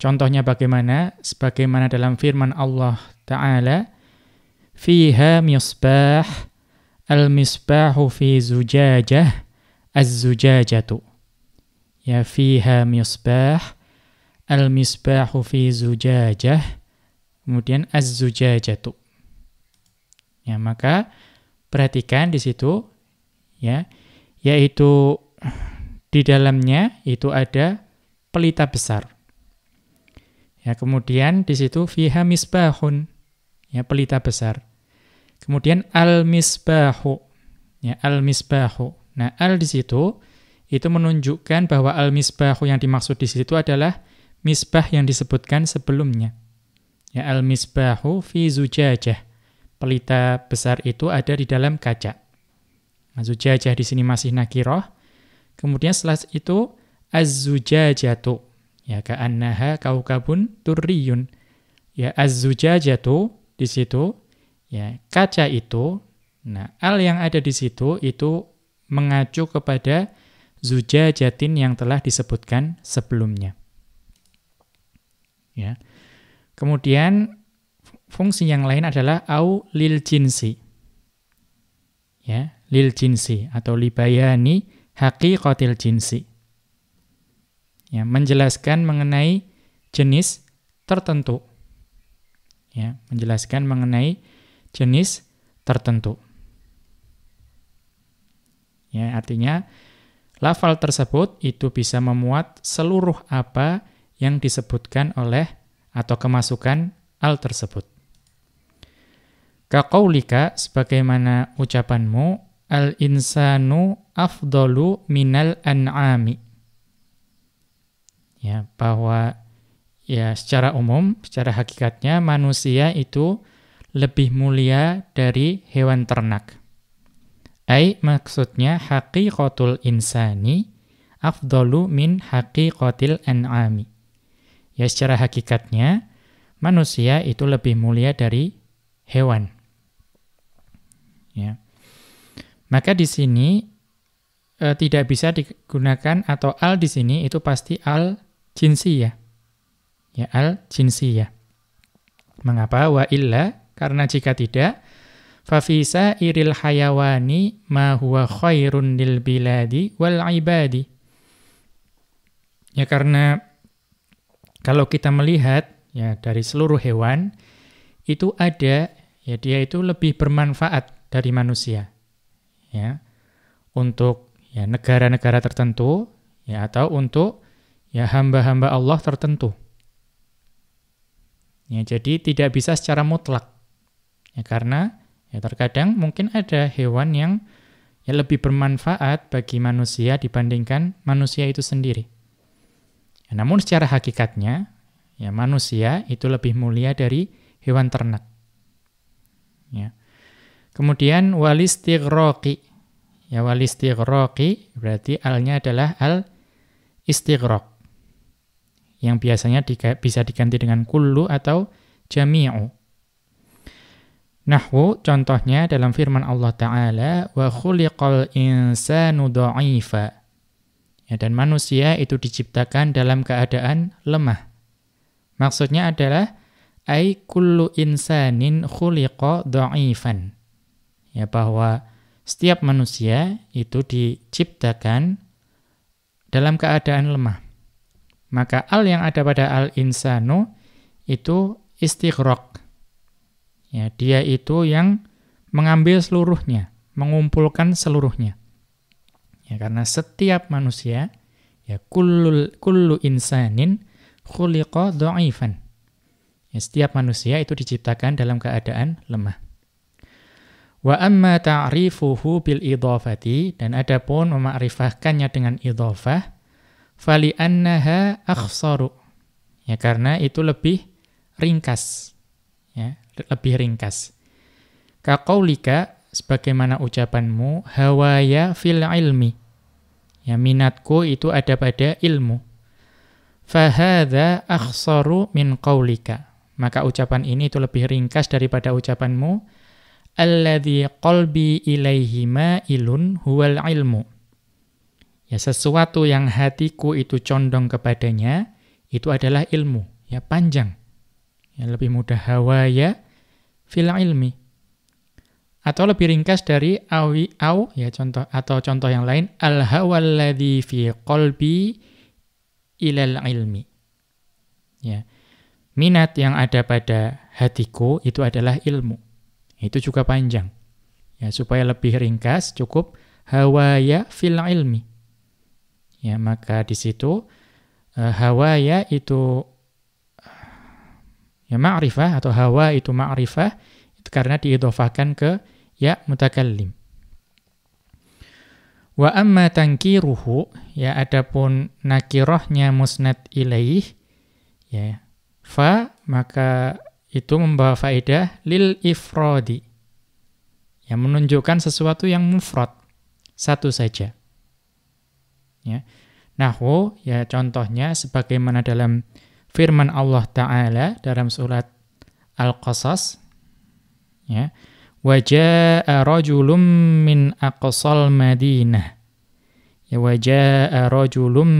Contohnya bagaimana? Sebagaimana dalam firman Allah Ta'ala, Fiha misbah, al-misbahu fi zujajah, az-zujajatu. Ya, fiha misbah, Al-misbahu fi zujajah. Kemudian az-zujajatu. Ya, maka perhatikan di situ ya, yaitu di dalamnya itu ada pelita besar. Ya, kemudian di situ fiha misbahun. Ya, pelita besar. Kemudian al-misbahu. Ya, al-misbahu. Nah, al di situ itu menunjukkan bahwa al-misbahu yang dimaksud di situ adalah misbah yang disebutkan sebelumnya. Ya al-misbahu fi zujajah. Pelita besar itu ada di dalam kaca. Nah, zujajah di sini masih nakiroh. Kemudian setelah itu az-zujajatu. Ya ka'annaha kaukabun turriyun. Ya az-zujajatu di situ ya kaca itu nah al yang ada di situ itu mengacu kepada zujajatin yang telah disebutkan sebelumnya ya. Kemudian fungsi yang lain adalah au lil jinsi. Ya, lil jinsi atau libayani haqiqatil jinsi. Ya, menjelaskan mengenai jenis tertentu. Ya, menjelaskan mengenai jenis tertentu. Ya, artinya lafal tersebut itu bisa memuat seluruh apa yang disebutkan oleh atau kemasukan al tersebut. Kaqaulika sebagaimana ucapanmu al-insanu afdalu minal an'ami. Ya, bahwa ya secara umum, secara hakikatnya manusia itu lebih mulia dari hewan ternak. Ai maksudnya haqiqatul insani afdalu min haqiqatil an'ami. Ya secara hakikatnya manusia itu lebih mulia dari hewan. Ya. Maka di sini e, tidak bisa digunakan atau al di sini itu pasti al jinsi Ya ya al ya. Mengapa wa illa? Karena jika tidak fafisa iril hayawani ma huwa khairun lil biladi wal ibadi. Ya karena kalau kita melihat ya dari seluruh hewan itu ada ya dia itu lebih bermanfaat dari manusia. Ya. Untuk ya negara-negara tertentu ya atau untuk ya hamba-hamba Allah tertentu. Ya, jadi tidak bisa secara mutlak. Ya, karena ya terkadang mungkin ada hewan yang ya lebih bermanfaat bagi manusia dibandingkan manusia itu sendiri. Ya, namun secara hakikatnya, ya manusia itu lebih mulia dari hewan ternak. Ya. Kemudian walistighroqi. Ya walistighroqi berarti alnya adalah al istighraq. Yang biasanya di, bisa diganti dengan kullu atau jami'u. Nahwu contohnya dalam firman Allah Ta'ala wa khuliqal insanu daifah Ya, dan manusia itu diciptakan dalam keadaan lemah. Maksudnya adalah ai kullu insanin khuliqa dha'ifan. Ya bahwa setiap manusia itu diciptakan dalam keadaan lemah. Maka al yang ada pada al-insanu itu istighraq. Ya, dia itu yang mengambil seluruhnya, mengumpulkan seluruhnya. Ya, karena setiap manusia ya kullul kullu insanin khuliqa dhaifan. Ya, setiap manusia itu diciptakan dalam keadaan lemah. Wa amma ta'rifuhu bil idhafati dan adapun memakrifahkannya dengan idhafah fali annaha akhsaru. Ya karena itu lebih ringkas. Ya, lebih ringkas. Kaqaulika sebagaimana ucapanmu hawaya fil ilmi ya minatku itu ada pada ilmu fahadza akhsaru min qawlika. maka ucapan ini itu lebih ringkas daripada ucapanmu alladzi qalbi ilaihi ma'ilun huwal ilmu ya sesuatu yang hatiku itu condong kepadanya itu adalah ilmu ya panjang ya lebih mudah hawaya fil ilmi atau lebih ringkas dari awi au ya contoh atau contoh yang lain al hawalladhi fi qalbi ilal ilmi ya minat yang ada pada hatiku itu adalah ilmu itu juga panjang ya supaya lebih ringkas cukup hawaya fil ilmi ya maka di situ uh, hawaya itu ya ma'rifah atau hawa itu ma'rifah karena diidhofahkan ke ya mutakallim. Wa amma tankiruhu ya adapun nakirahnya musnad ilaih ya fa maka itu membawa faedah lil ifrodi yang menunjukkan sesuatu yang mufrad satu saja. Ya. Nahwu ya contohnya sebagaimana dalam firman Allah taala dalam surat Al-Qasas ya Waja'a rajulun min aqsal Madinah. Ya waja'a rajulun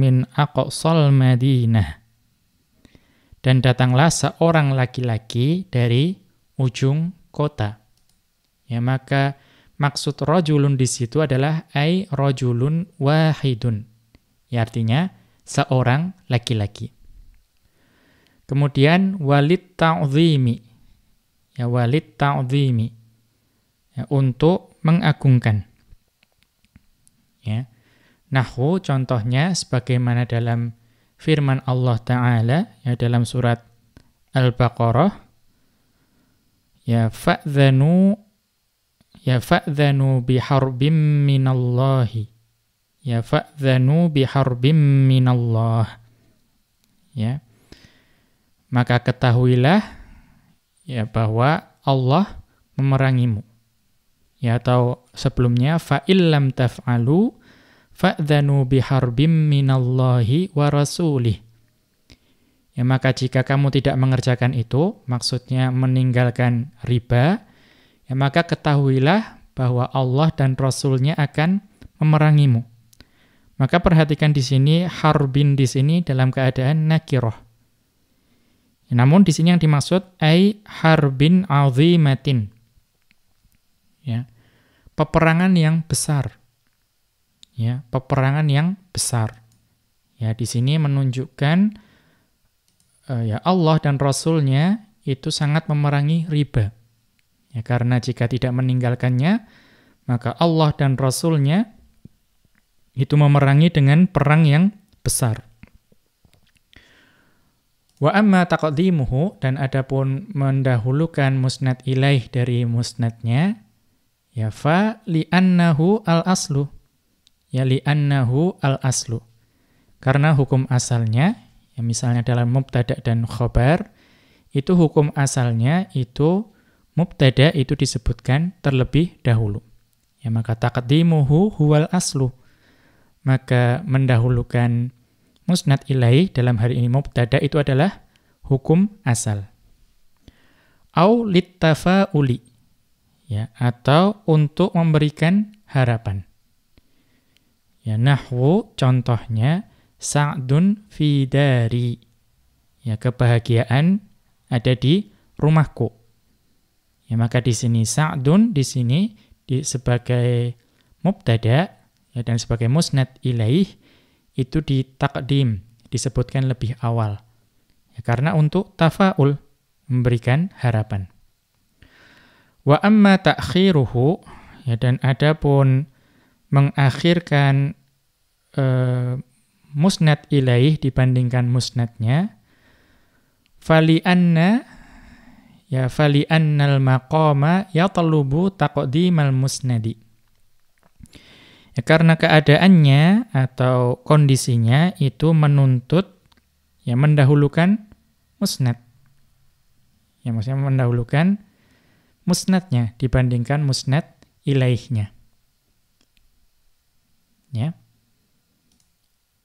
min aqsal Madinah. Dan datanglah seorang laki-laki dari ujung kota. Ya maka maksud rajulun di situ adalah ai rajulun wahidun. Ya artinya seorang laki-laki. Kemudian walid ta'zimi ya walit ta'zimi ya, untuk mengagungkan ya nahwu contohnya sebagaimana dalam firman Allah taala ya dalam surat Al-Baqarah ya fa'dhanu ya fa'dhanu biharbim minallahi ya fa'dhanu biharbim minallah ya maka ketahuilah ya bahwa Allah memerangimu. Ya atau sebelumnya fa illam taf'alu fa'dhanu biharbim minallahi wa rasulih. Ya maka jika kamu tidak mengerjakan itu, maksudnya meninggalkan riba, ya maka ketahuilah bahwa Allah dan Rasulnya akan memerangimu. Maka perhatikan di sini harbin di sini dalam keadaan nakiroh. Namun di sini yang dimaksud ai harbin azimatin. Ya. Peperangan yang besar. Ya, peperangan yang besar. Ya, di sini menunjukkan uh, ya Allah dan Rasulnya itu sangat memerangi riba. Ya, karena jika tidak meninggalkannya, maka Allah dan Rasulnya itu memerangi dengan perang yang besar. Wa amma taqdimuhu dan adapun mendahulukan musnad ilaih dari musnadnya ya fa li'annahu al-aslu. Ya li'annahu al-aslu. Karena hukum asalnya ya misalnya dalam mubtada dan khobar itu hukum asalnya itu mubtada itu disebutkan terlebih dahulu. Ya maka taqdimuhu huwal aslu. Maka mendahulukan musnad ilai dalam hari ini mubtada itu adalah hukum asal. Au littafauli ya atau untuk memberikan harapan. Ya nahwu contohnya sa'dun fi dari. Ya kebahagiaan ada di rumahku. Ya maka di sini sa'dun di sini di sebagai mubtada ya dan sebagai musnad ilaih itu di takdim, disebutkan lebih awal. Ya, karena untuk tafaul, memberikan harapan. Wa amma ta'khiruhu, ya, dan adapun mengakhirkan eh, musnad ilaih dibandingkan musnadnya, fali anna ya fali annal maqama yatalubu taqdimal musnadi Ya, karena keadaannya atau kondisinya itu menuntut ya mendahulukan musnad. Ya maksudnya mendahulukan musnadnya dibandingkan musnad ilaihnya. Ya.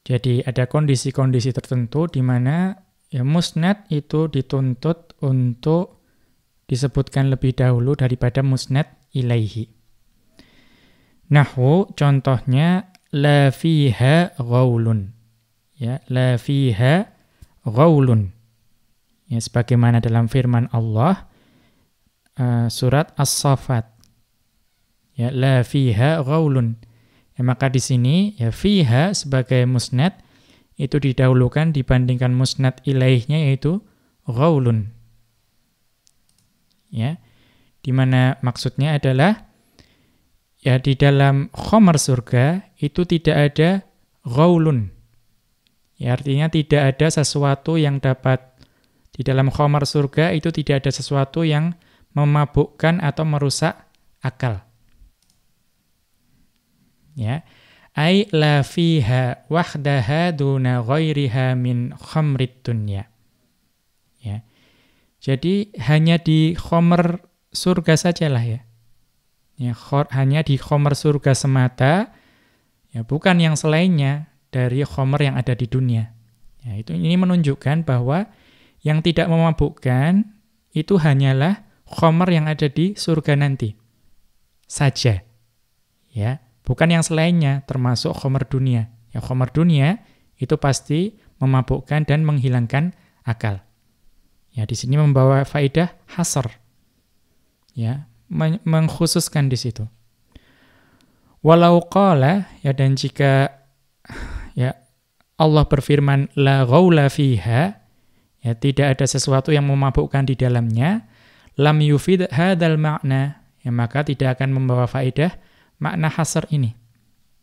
Jadi ada kondisi-kondisi tertentu di mana ya musnad itu dituntut untuk disebutkan lebih dahulu daripada musnad ilaihi. Nahwu contohnya la fiha ghaulun. Ya, la fiha ghaulun. Ya, sebagaimana dalam firman Allah uh, surat As-Saffat. Ya, la fiha ghaulun. Ya, maka di sini ya fiha sebagai musnad itu didahulukan dibandingkan musnad ilaihnya yaitu ghaulun. Ya. Di mana maksudnya adalah ya di dalam khomer surga itu tidak ada gaulun. Ya, artinya tidak ada sesuatu yang dapat di dalam khomer surga itu tidak ada sesuatu yang memabukkan atau merusak akal. Ya. Ai la fiha wahdaha duna ghairiha min khamrid dunya. Ya. Jadi hanya di khomer surga sajalah ya ya, hanya di khomer surga semata, ya bukan yang selainnya dari khomer yang ada di dunia. Ya, itu ini menunjukkan bahwa yang tidak memabukkan itu hanyalah khomer yang ada di surga nanti saja. Ya, bukan yang selainnya termasuk khomer dunia. Ya khomer dunia itu pasti memabukkan dan menghilangkan akal. Ya, di sini membawa faedah hasr. Ya, mengkhususkan di situ. Walau qala ya dan jika ya Allah berfirman la ghaula fiha ya tidak ada sesuatu yang memabukkan di dalamnya lam yufid hadal makna ya maka tidak akan membawa faedah makna hasar ini.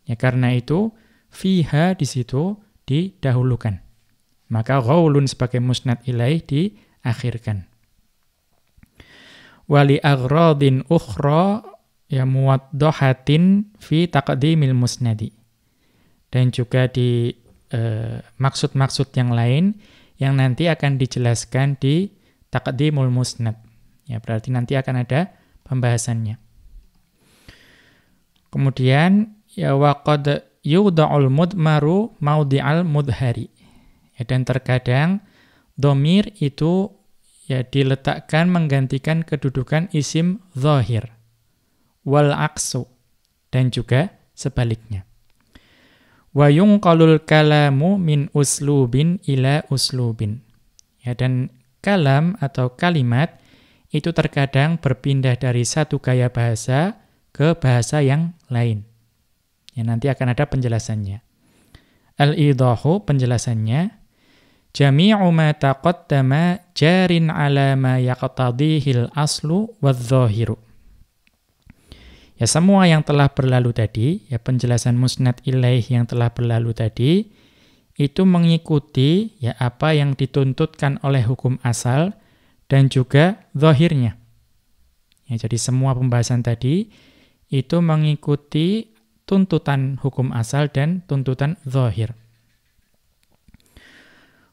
Ya karena itu fiha di situ didahulukan. Maka ghaulun sebagai musnad ilaih diakhirkan wali aghradin ukhra ya muwaddahatin fi taqdimil musnadi. Dan juga di eh, maksud-maksud eh, yang lain yang nanti akan dijelaskan di taqdimul musnad. Ya, berarti nanti akan ada pembahasannya. Kemudian ya waqad yuda'ul mudmaru maudi'al mudhari. Ya, dan terkadang domir itu ya diletakkan menggantikan kedudukan isim zahir wal aksu dan juga sebaliknya wa yunqalul kalamu min uslubin ila uslubin ya dan kalam atau kalimat itu terkadang berpindah dari satu gaya bahasa ke bahasa yang lain ya nanti akan ada penjelasannya al idahu penjelasannya jami'u ma taqaddama jarin ala ma yaqtadihil aslu wadh-dhahiru. Ya semua yang telah berlalu tadi, ya penjelasan musnad ilaih yang telah berlalu tadi itu mengikuti ya apa yang dituntutkan oleh hukum asal dan juga zahirnya. Ya jadi semua pembahasan tadi itu mengikuti tuntutan hukum asal dan tuntutan zahir.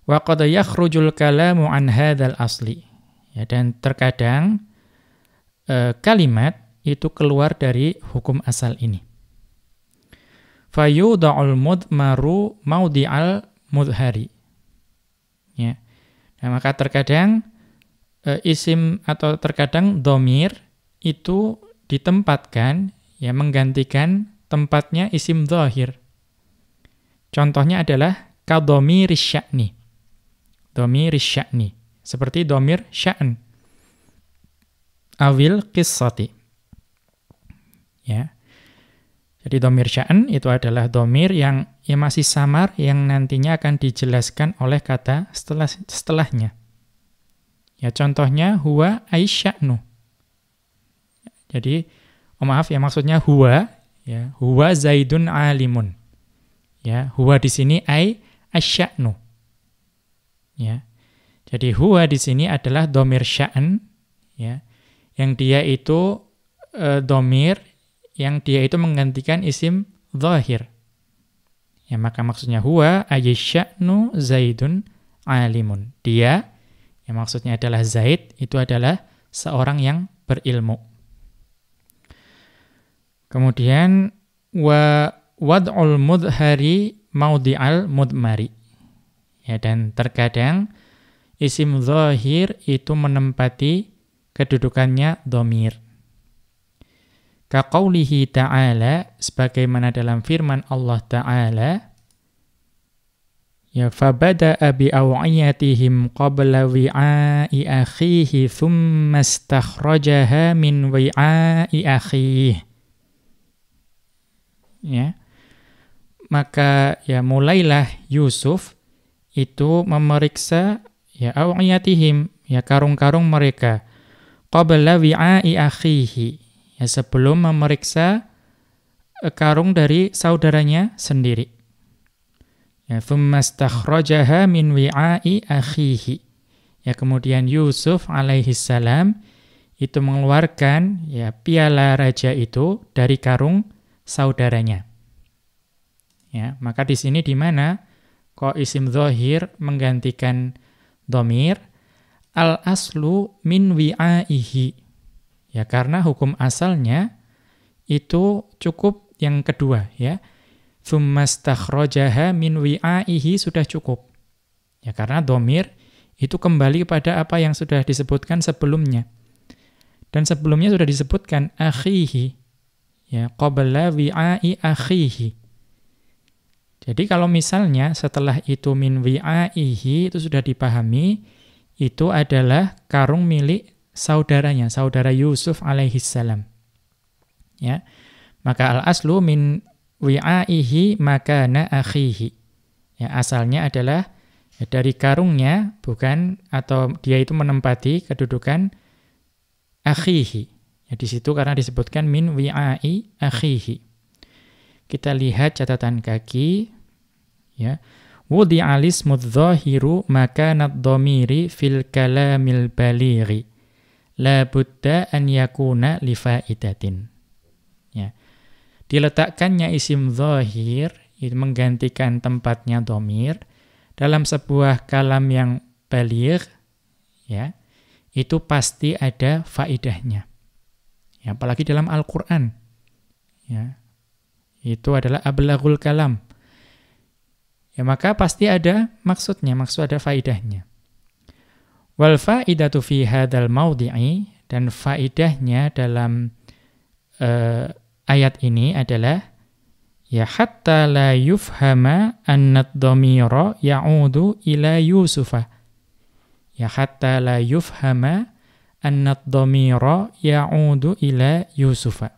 Wa qad yakhrujul kalamu an hadzal asli. Ya, dan terkadang e, kalimat itu keluar dari hukum asal ini. Fayuda'ul mudmaru maudi'al mudhari. Ya. Nah, maka terkadang e, isim atau terkadang domir itu ditempatkan ya menggantikan tempatnya isim zahir. Contohnya adalah kadomir sya'ni domir sya'ni. Seperti domir syan, Awil kisati, Ya. Jadi domir syan itu adalah domir yang ya masih samar yang nantinya akan dijelaskan oleh kata setelah setelahnya. Ya contohnya huwa aisyaknu. Jadi oh maaf ya maksudnya huwa ya huwa zaidun alimun. Ya huwa di sini ai asya'nu ya. Jadi huwa di sini adalah domir sya'an ya. Yang dia itu e, domir yang dia itu menggantikan isim zahir. Ya maka maksudnya huwa ayyashanu zaidun alimun. Dia yang maksudnya adalah zaid itu adalah seorang yang berilmu. Kemudian wa wad'ul mudhari maudi'al mudmari. Ya, dan terkadang isim zohir itu menempati kedudukannya domir. Kaqaulihi ta'ala, sebagaimana dalam firman Allah ta'ala, Ya fabada'a aw'iyatihim qabla wi'a'i akhihi thumma istakhrajaha min wi'a'i akhihi. Ya. Maka ya mulailah Yusuf itu memeriksa ya awiyatihim ya karung-karung mereka qabla wi'a'i akhihi ya sebelum memeriksa eh, karung dari saudaranya sendiri ya thumma min wi'a'i akhihi ya kemudian Yusuf alaihi salam itu mengeluarkan ya piala raja itu dari karung saudaranya ya maka di sini di mana ko isim dhohir menggantikan domir, al aslu min wi'aihi. Ya, karena hukum asalnya itu cukup yang kedua ya. Thummastakhrajaha min wi'aihi sudah cukup. Ya, karena domir itu kembali kepada apa yang sudah disebutkan sebelumnya. Dan sebelumnya sudah disebutkan akhihi. Ya, qabla wi'ai akhihi. Jadi kalau misalnya setelah itu min wi'aihi itu sudah dipahami, itu adalah karung milik saudaranya, saudara Yusuf salam, Ya. Maka al-aslu min wi'aihi makana akhihi. Ya, asalnya adalah ya, dari karungnya bukan atau dia itu menempati kedudukan akhihi. Ya, di situ karena disebutkan min wi'ai akhihi. Kita lihat catatan kaki ya wudi alis mudzahiru maka domiri fil kalamil balighi la budda an yakuna lifaidatin ya diletakkannya isim zahir menggantikan tempatnya domir dalam sebuah kalam yang baligh ya itu pasti ada faidahnya ya apalagi dalam Al-Qur'an ya itu adalah ablagul kalam Ya maka pasti ada maksudnya, maksud ada faidahnya. Wal faidatu fi hadzal maudhi'i dan faidahnya dalam uh, ayat ini adalah ya hatta la yufhama annad dhamira ya'udu ila Yusufa. Ya hatta la yufhama annad dhamira ya'udu ila Yusufa.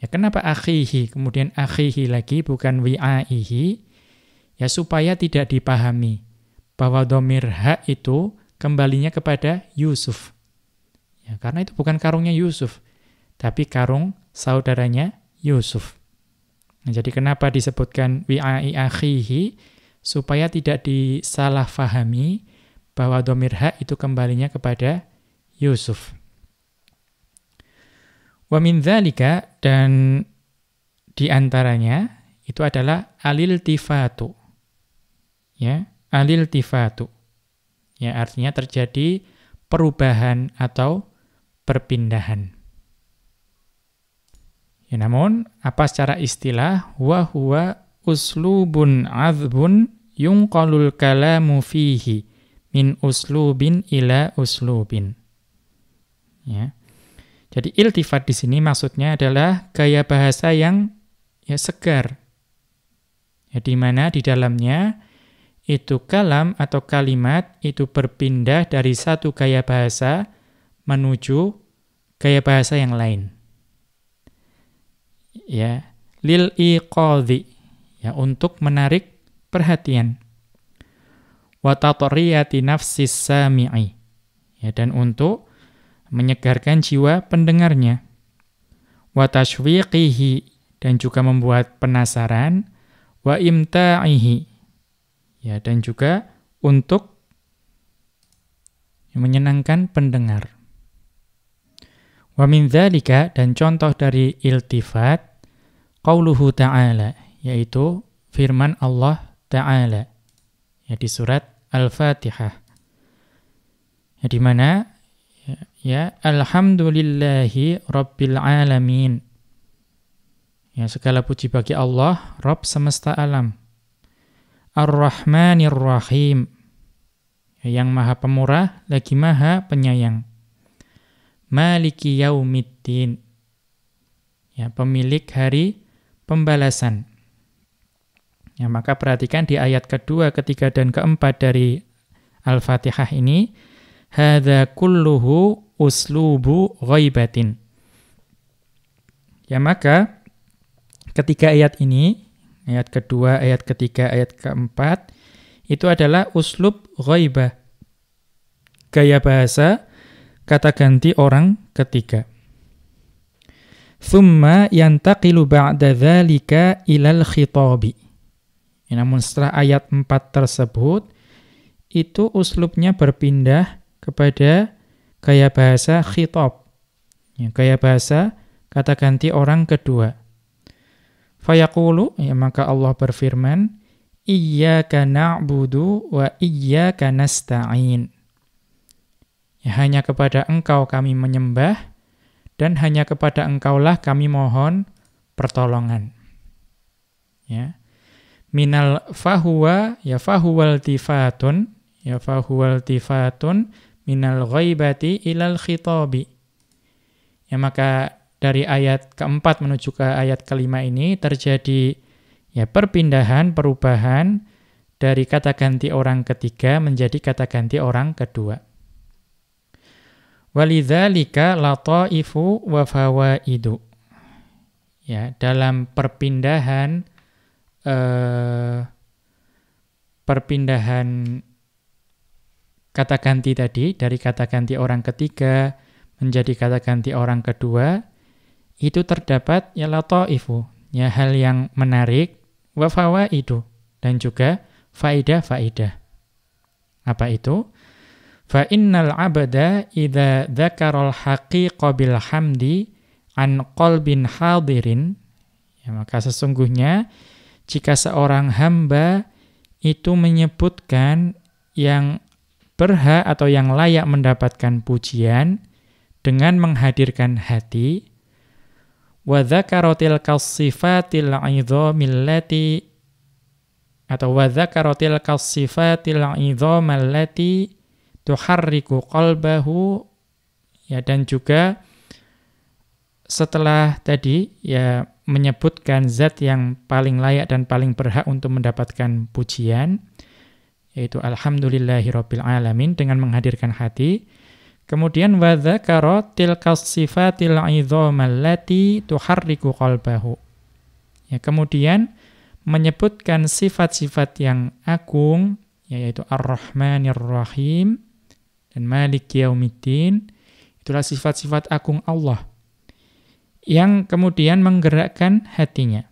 Ya kenapa akhihi kemudian akhihi lagi bukan wi'aihi Ya supaya tidak dipahami bahwa domir ha itu kembalinya kepada Yusuf. Ya, karena itu bukan karungnya Yusuf, tapi karung saudaranya Yusuf. Nah, jadi kenapa disebutkan wi'ai akhihi supaya tidak disalahfahami bahwa domir ha itu kembalinya kepada Yusuf. Wa min dhalika, dan diantaranya itu adalah alil aliltifatu ya alil tifatu ya artinya terjadi perubahan atau perpindahan ya namun apa secara istilah wa huwa uslubun azbun yungqalul kalamu fihi min uslubin ila uslubin ya jadi iltifat di sini maksudnya adalah gaya bahasa yang ya segar ya di mana di dalamnya itu kalam atau kalimat itu berpindah dari satu gaya bahasa menuju gaya bahasa yang lain. Ya, lil iqadhi ya untuk menarik perhatian. Wa tatriyati nafsis sami'i ya dan untuk menyegarkan jiwa pendengarnya. Wa tashwiqihi dan juga membuat penasaran wa imta'ihi ya dan juga untuk menyenangkan pendengar. Wa min dzalika dan contoh dari iltifat qauluhu ta'ala yaitu firman Allah taala ya di surat Al-Fatihah. Ya di mana ya, ya alhamdulillahi rabbil alamin. Ya segala puji bagi Allah, Rabb semesta alam. Ar-Rahmanir Rahim. Yang Maha Pemurah lagi Maha Penyayang. Maliki Yaumiddin. Ya, pemilik hari pembalasan. Ya, maka perhatikan di ayat kedua, ketiga, dan keempat dari Al-Fatihah ini, Hada kulluhu uslubu ghaibatin. Ya maka, ketiga ayat ini, ayat kedua, ayat ketiga, ayat keempat, itu adalah uslub ghaibah. Gaya bahasa, kata ganti orang ketiga. Thumma yantaqilu ba'da dhalika ilal khitabi. Ya, namun setelah ayat 4 tersebut, itu uslubnya berpindah kepada gaya bahasa khitab. Ya, gaya bahasa kata ganti orang kedua. Fayaqulu, ya maka Allah berfirman, Iyaka na'budu wa iyaka nasta'in. Ya, hanya kepada engkau kami menyembah, dan hanya kepada engkaulah kami mohon pertolongan. Ya. Minal fahuwa, ya fahuwal tifatun, ya fahuwal tifatun, minal ghaibati ilal khitabi. Ya maka dari ayat keempat menuju ke ayat kelima ini terjadi ya perpindahan, perubahan dari kata ganti orang ketiga menjadi kata ganti orang kedua. Walidzalika lataifu wa fawaidu. Ya, dalam perpindahan eh, perpindahan kata ganti tadi dari kata ganti orang ketiga menjadi kata ganti orang kedua itu terdapat ya lataifu, ya hal yang menarik, wa fawaidu dan juga faidah-faidah. Apa itu? Fa innal abada idza al haqiqa bil hamdi an qalbin hadirin ya maka sesungguhnya jika seorang hamba itu menyebutkan yang berhak atau yang layak mendapatkan pujian dengan menghadirkan hati wa dzakaratil kasifatil idhamillati atau wa dzakaratil kasifatil idhamallati tuharriku qalbahu ya dan juga setelah tadi ya menyebutkan zat yang paling layak dan paling berhak untuk mendapatkan pujian yaitu alhamdulillahirabbil alamin dengan menghadirkan hati Kemudian wadzakara tilkas sifatil idzamallati tuharriku qalbahu. Ya, kemudian menyebutkan sifat-sifat yang agung yaitu Ar-Rahmanir Rahim dan Malik Yaumiddin. Itulah sifat-sifat agung Allah yang kemudian menggerakkan hatinya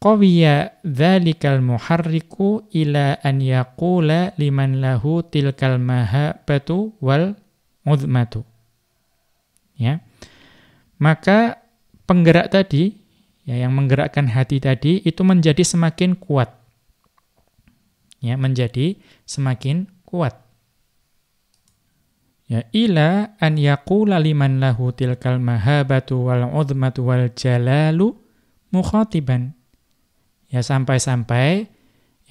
qawiya dhalikal muharriku ila an yaqula liman lahu tilkal mahabatu wal mudmatu. Ya. Maka penggerak tadi ya yang menggerakkan hati tadi itu menjadi semakin kuat. Ya, menjadi semakin kuat. Ya ila an yaqula liman lahu tilkal mahabatu wal mudmatu wal jalalu mukhatiban Ya sampai-sampai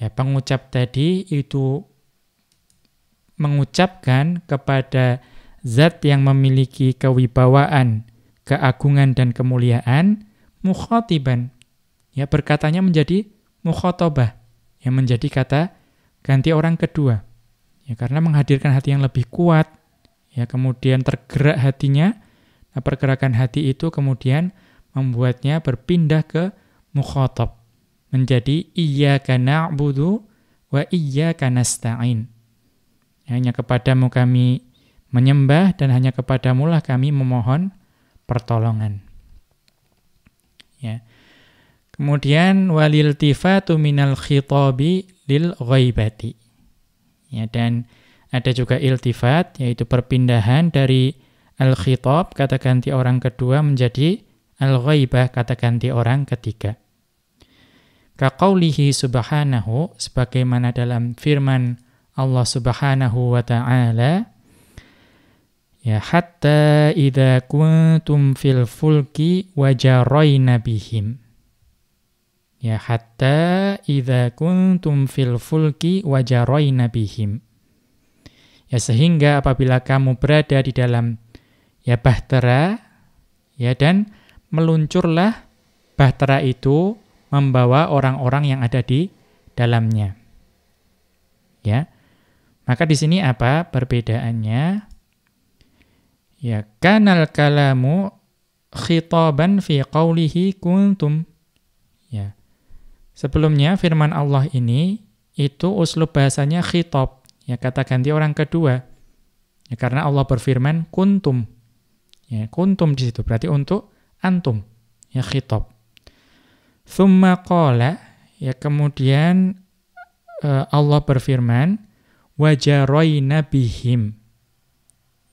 ya pengucap tadi itu mengucapkan kepada zat yang memiliki kewibawaan, keagungan dan kemuliaan mukhotiban. Ya berkatanya menjadi mukhatabah, yang menjadi kata ganti orang kedua. Ya karena menghadirkan hati yang lebih kuat, ya kemudian tergerak hatinya. Nah, pergerakan hati itu kemudian membuatnya berpindah ke mukhatab menjadi iya iyyaka na'budu wa iya iyyaka stain Hanya kepadamu kami menyembah dan hanya kepadamulah kami memohon pertolongan. Ya. Kemudian walil minal khitabi lil ghaibati. Ya, dan ada juga iltifat yaitu perpindahan dari al-khitab kata ganti orang kedua menjadi al-ghaibah kata ganti orang ketiga. Kaqaulihi subhanahu, sebagaimana dalam firman Allah subhanahu wa ta'ala, Ya hatta idza kuntum fil fulki wajarayna bihim. Ya hatta idza kuntum fil fulki wajarayna bihim. Ya sehingga apabila kamu berada di dalam ya bahtera ya dan meluncurlah bahtera itu membawa orang-orang yang ada di dalamnya. Ya. Maka di sini apa perbedaannya? Ya, kanal kalamu khitaban fi qawlihi kuntum. Ya. Sebelumnya firman Allah ini itu uslub bahasanya khitab, ya kata ganti orang kedua. Ya, karena Allah berfirman kuntum. Ya, kuntum di situ berarti untuk antum, ya khitab. Thumma qala, ya kemudian uh, Allah berfirman, wajaroina bihim.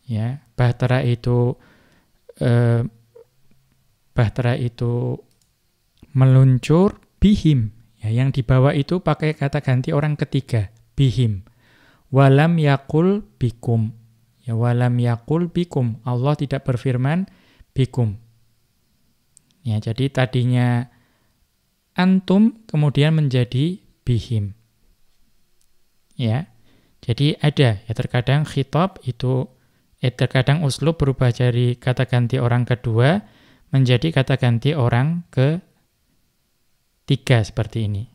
Ya, bahtera itu uh, bahtera itu meluncur bihim. Ya, yang dibawa itu pakai kata ganti orang ketiga, bihim. Walam yakul bikum. Ya, walam yakul bikum. Allah tidak berfirman bikum. Ya, jadi tadinya antum kemudian menjadi bihim. Ya. Jadi ada ya terkadang khitab itu eh, terkadang uslub berubah dari kata ganti orang kedua menjadi kata ganti orang ke tiga seperti ini.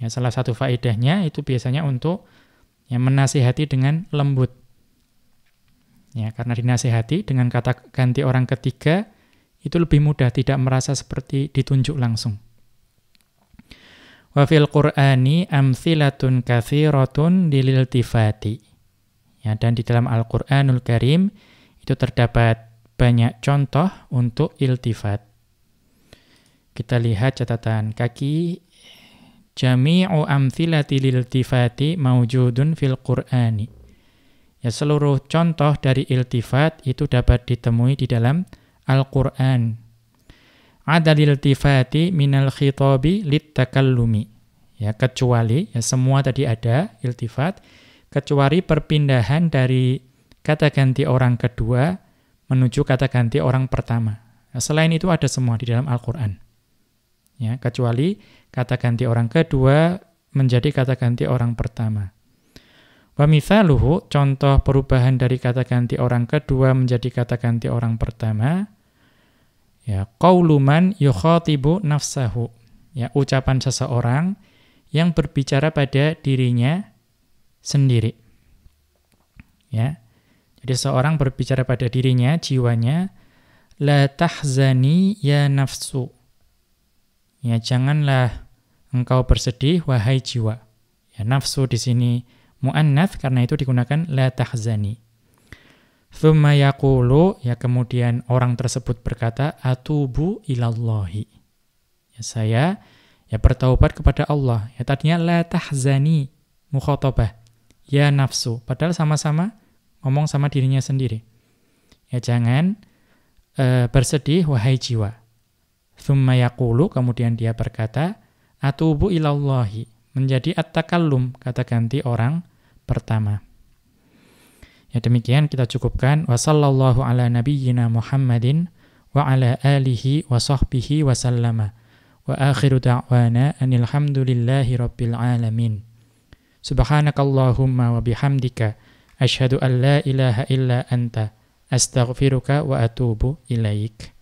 Ya, salah satu faedahnya itu biasanya untuk ya, menasihati dengan lembut. Ya, karena dinasihati dengan kata ganti orang ketiga itu lebih mudah tidak merasa seperti ditunjuk langsung. Wa fil Qur'ani amsilatun katsiratun lililtifati. Ya, dan di dalam Al-Qur'anul Karim itu terdapat banyak contoh untuk iltifat. Kita lihat catatan kaki jami'u amthilati liltifati maujudun fil Qur'ani. Ya seluruh contoh dari iltifat itu dapat ditemui di dalam Al-Qur'an adalil tifati minal khitabi littakallumi. Ya, kecuali ya semua tadi ada iltifat kecuali perpindahan dari kata ganti orang kedua menuju kata ganti orang pertama. Nah, selain itu ada semua di dalam Al-Qur'an. Ya, kecuali kata ganti orang kedua menjadi kata ganti orang pertama. Wa mithaluhu contoh perubahan dari kata ganti orang kedua menjadi kata ganti orang pertama Ya, qauluman yukhatibu nafsahu. Ya, ucapan seseorang yang berbicara pada dirinya sendiri. Ya. Jadi seorang berbicara pada dirinya, jiwanya, la tahzani ya nafsu. Ya, janganlah engkau bersedih wahai jiwa. Ya, nafsu di sini muannats karena itu digunakan la tahzani. Thumma ya kemudian orang tersebut berkata, atubu ilallahi. Ya, saya ya bertaubat kepada Allah. Ya tadinya la tahzani mukhotobah. Ya nafsu, padahal sama-sama ngomong sama dirinya sendiri. Ya jangan uh, bersedih wahai jiwa. Thumma kemudian dia berkata, atubu ilallahi. Menjadi attakallum, kata ganti orang pertama. Ya demikian kita cukupkan. Wassallallahu ala nabiyyina Muhammadin wa ala alihi wa sahbihi wa sallama. Wa akhiru da'wana anilhamdulillahi rabbil alamin. Subhanakallahumma wa bihamdika. ashadu an la ilaha illa anta. Astaghfiruka wa atubu ilaik.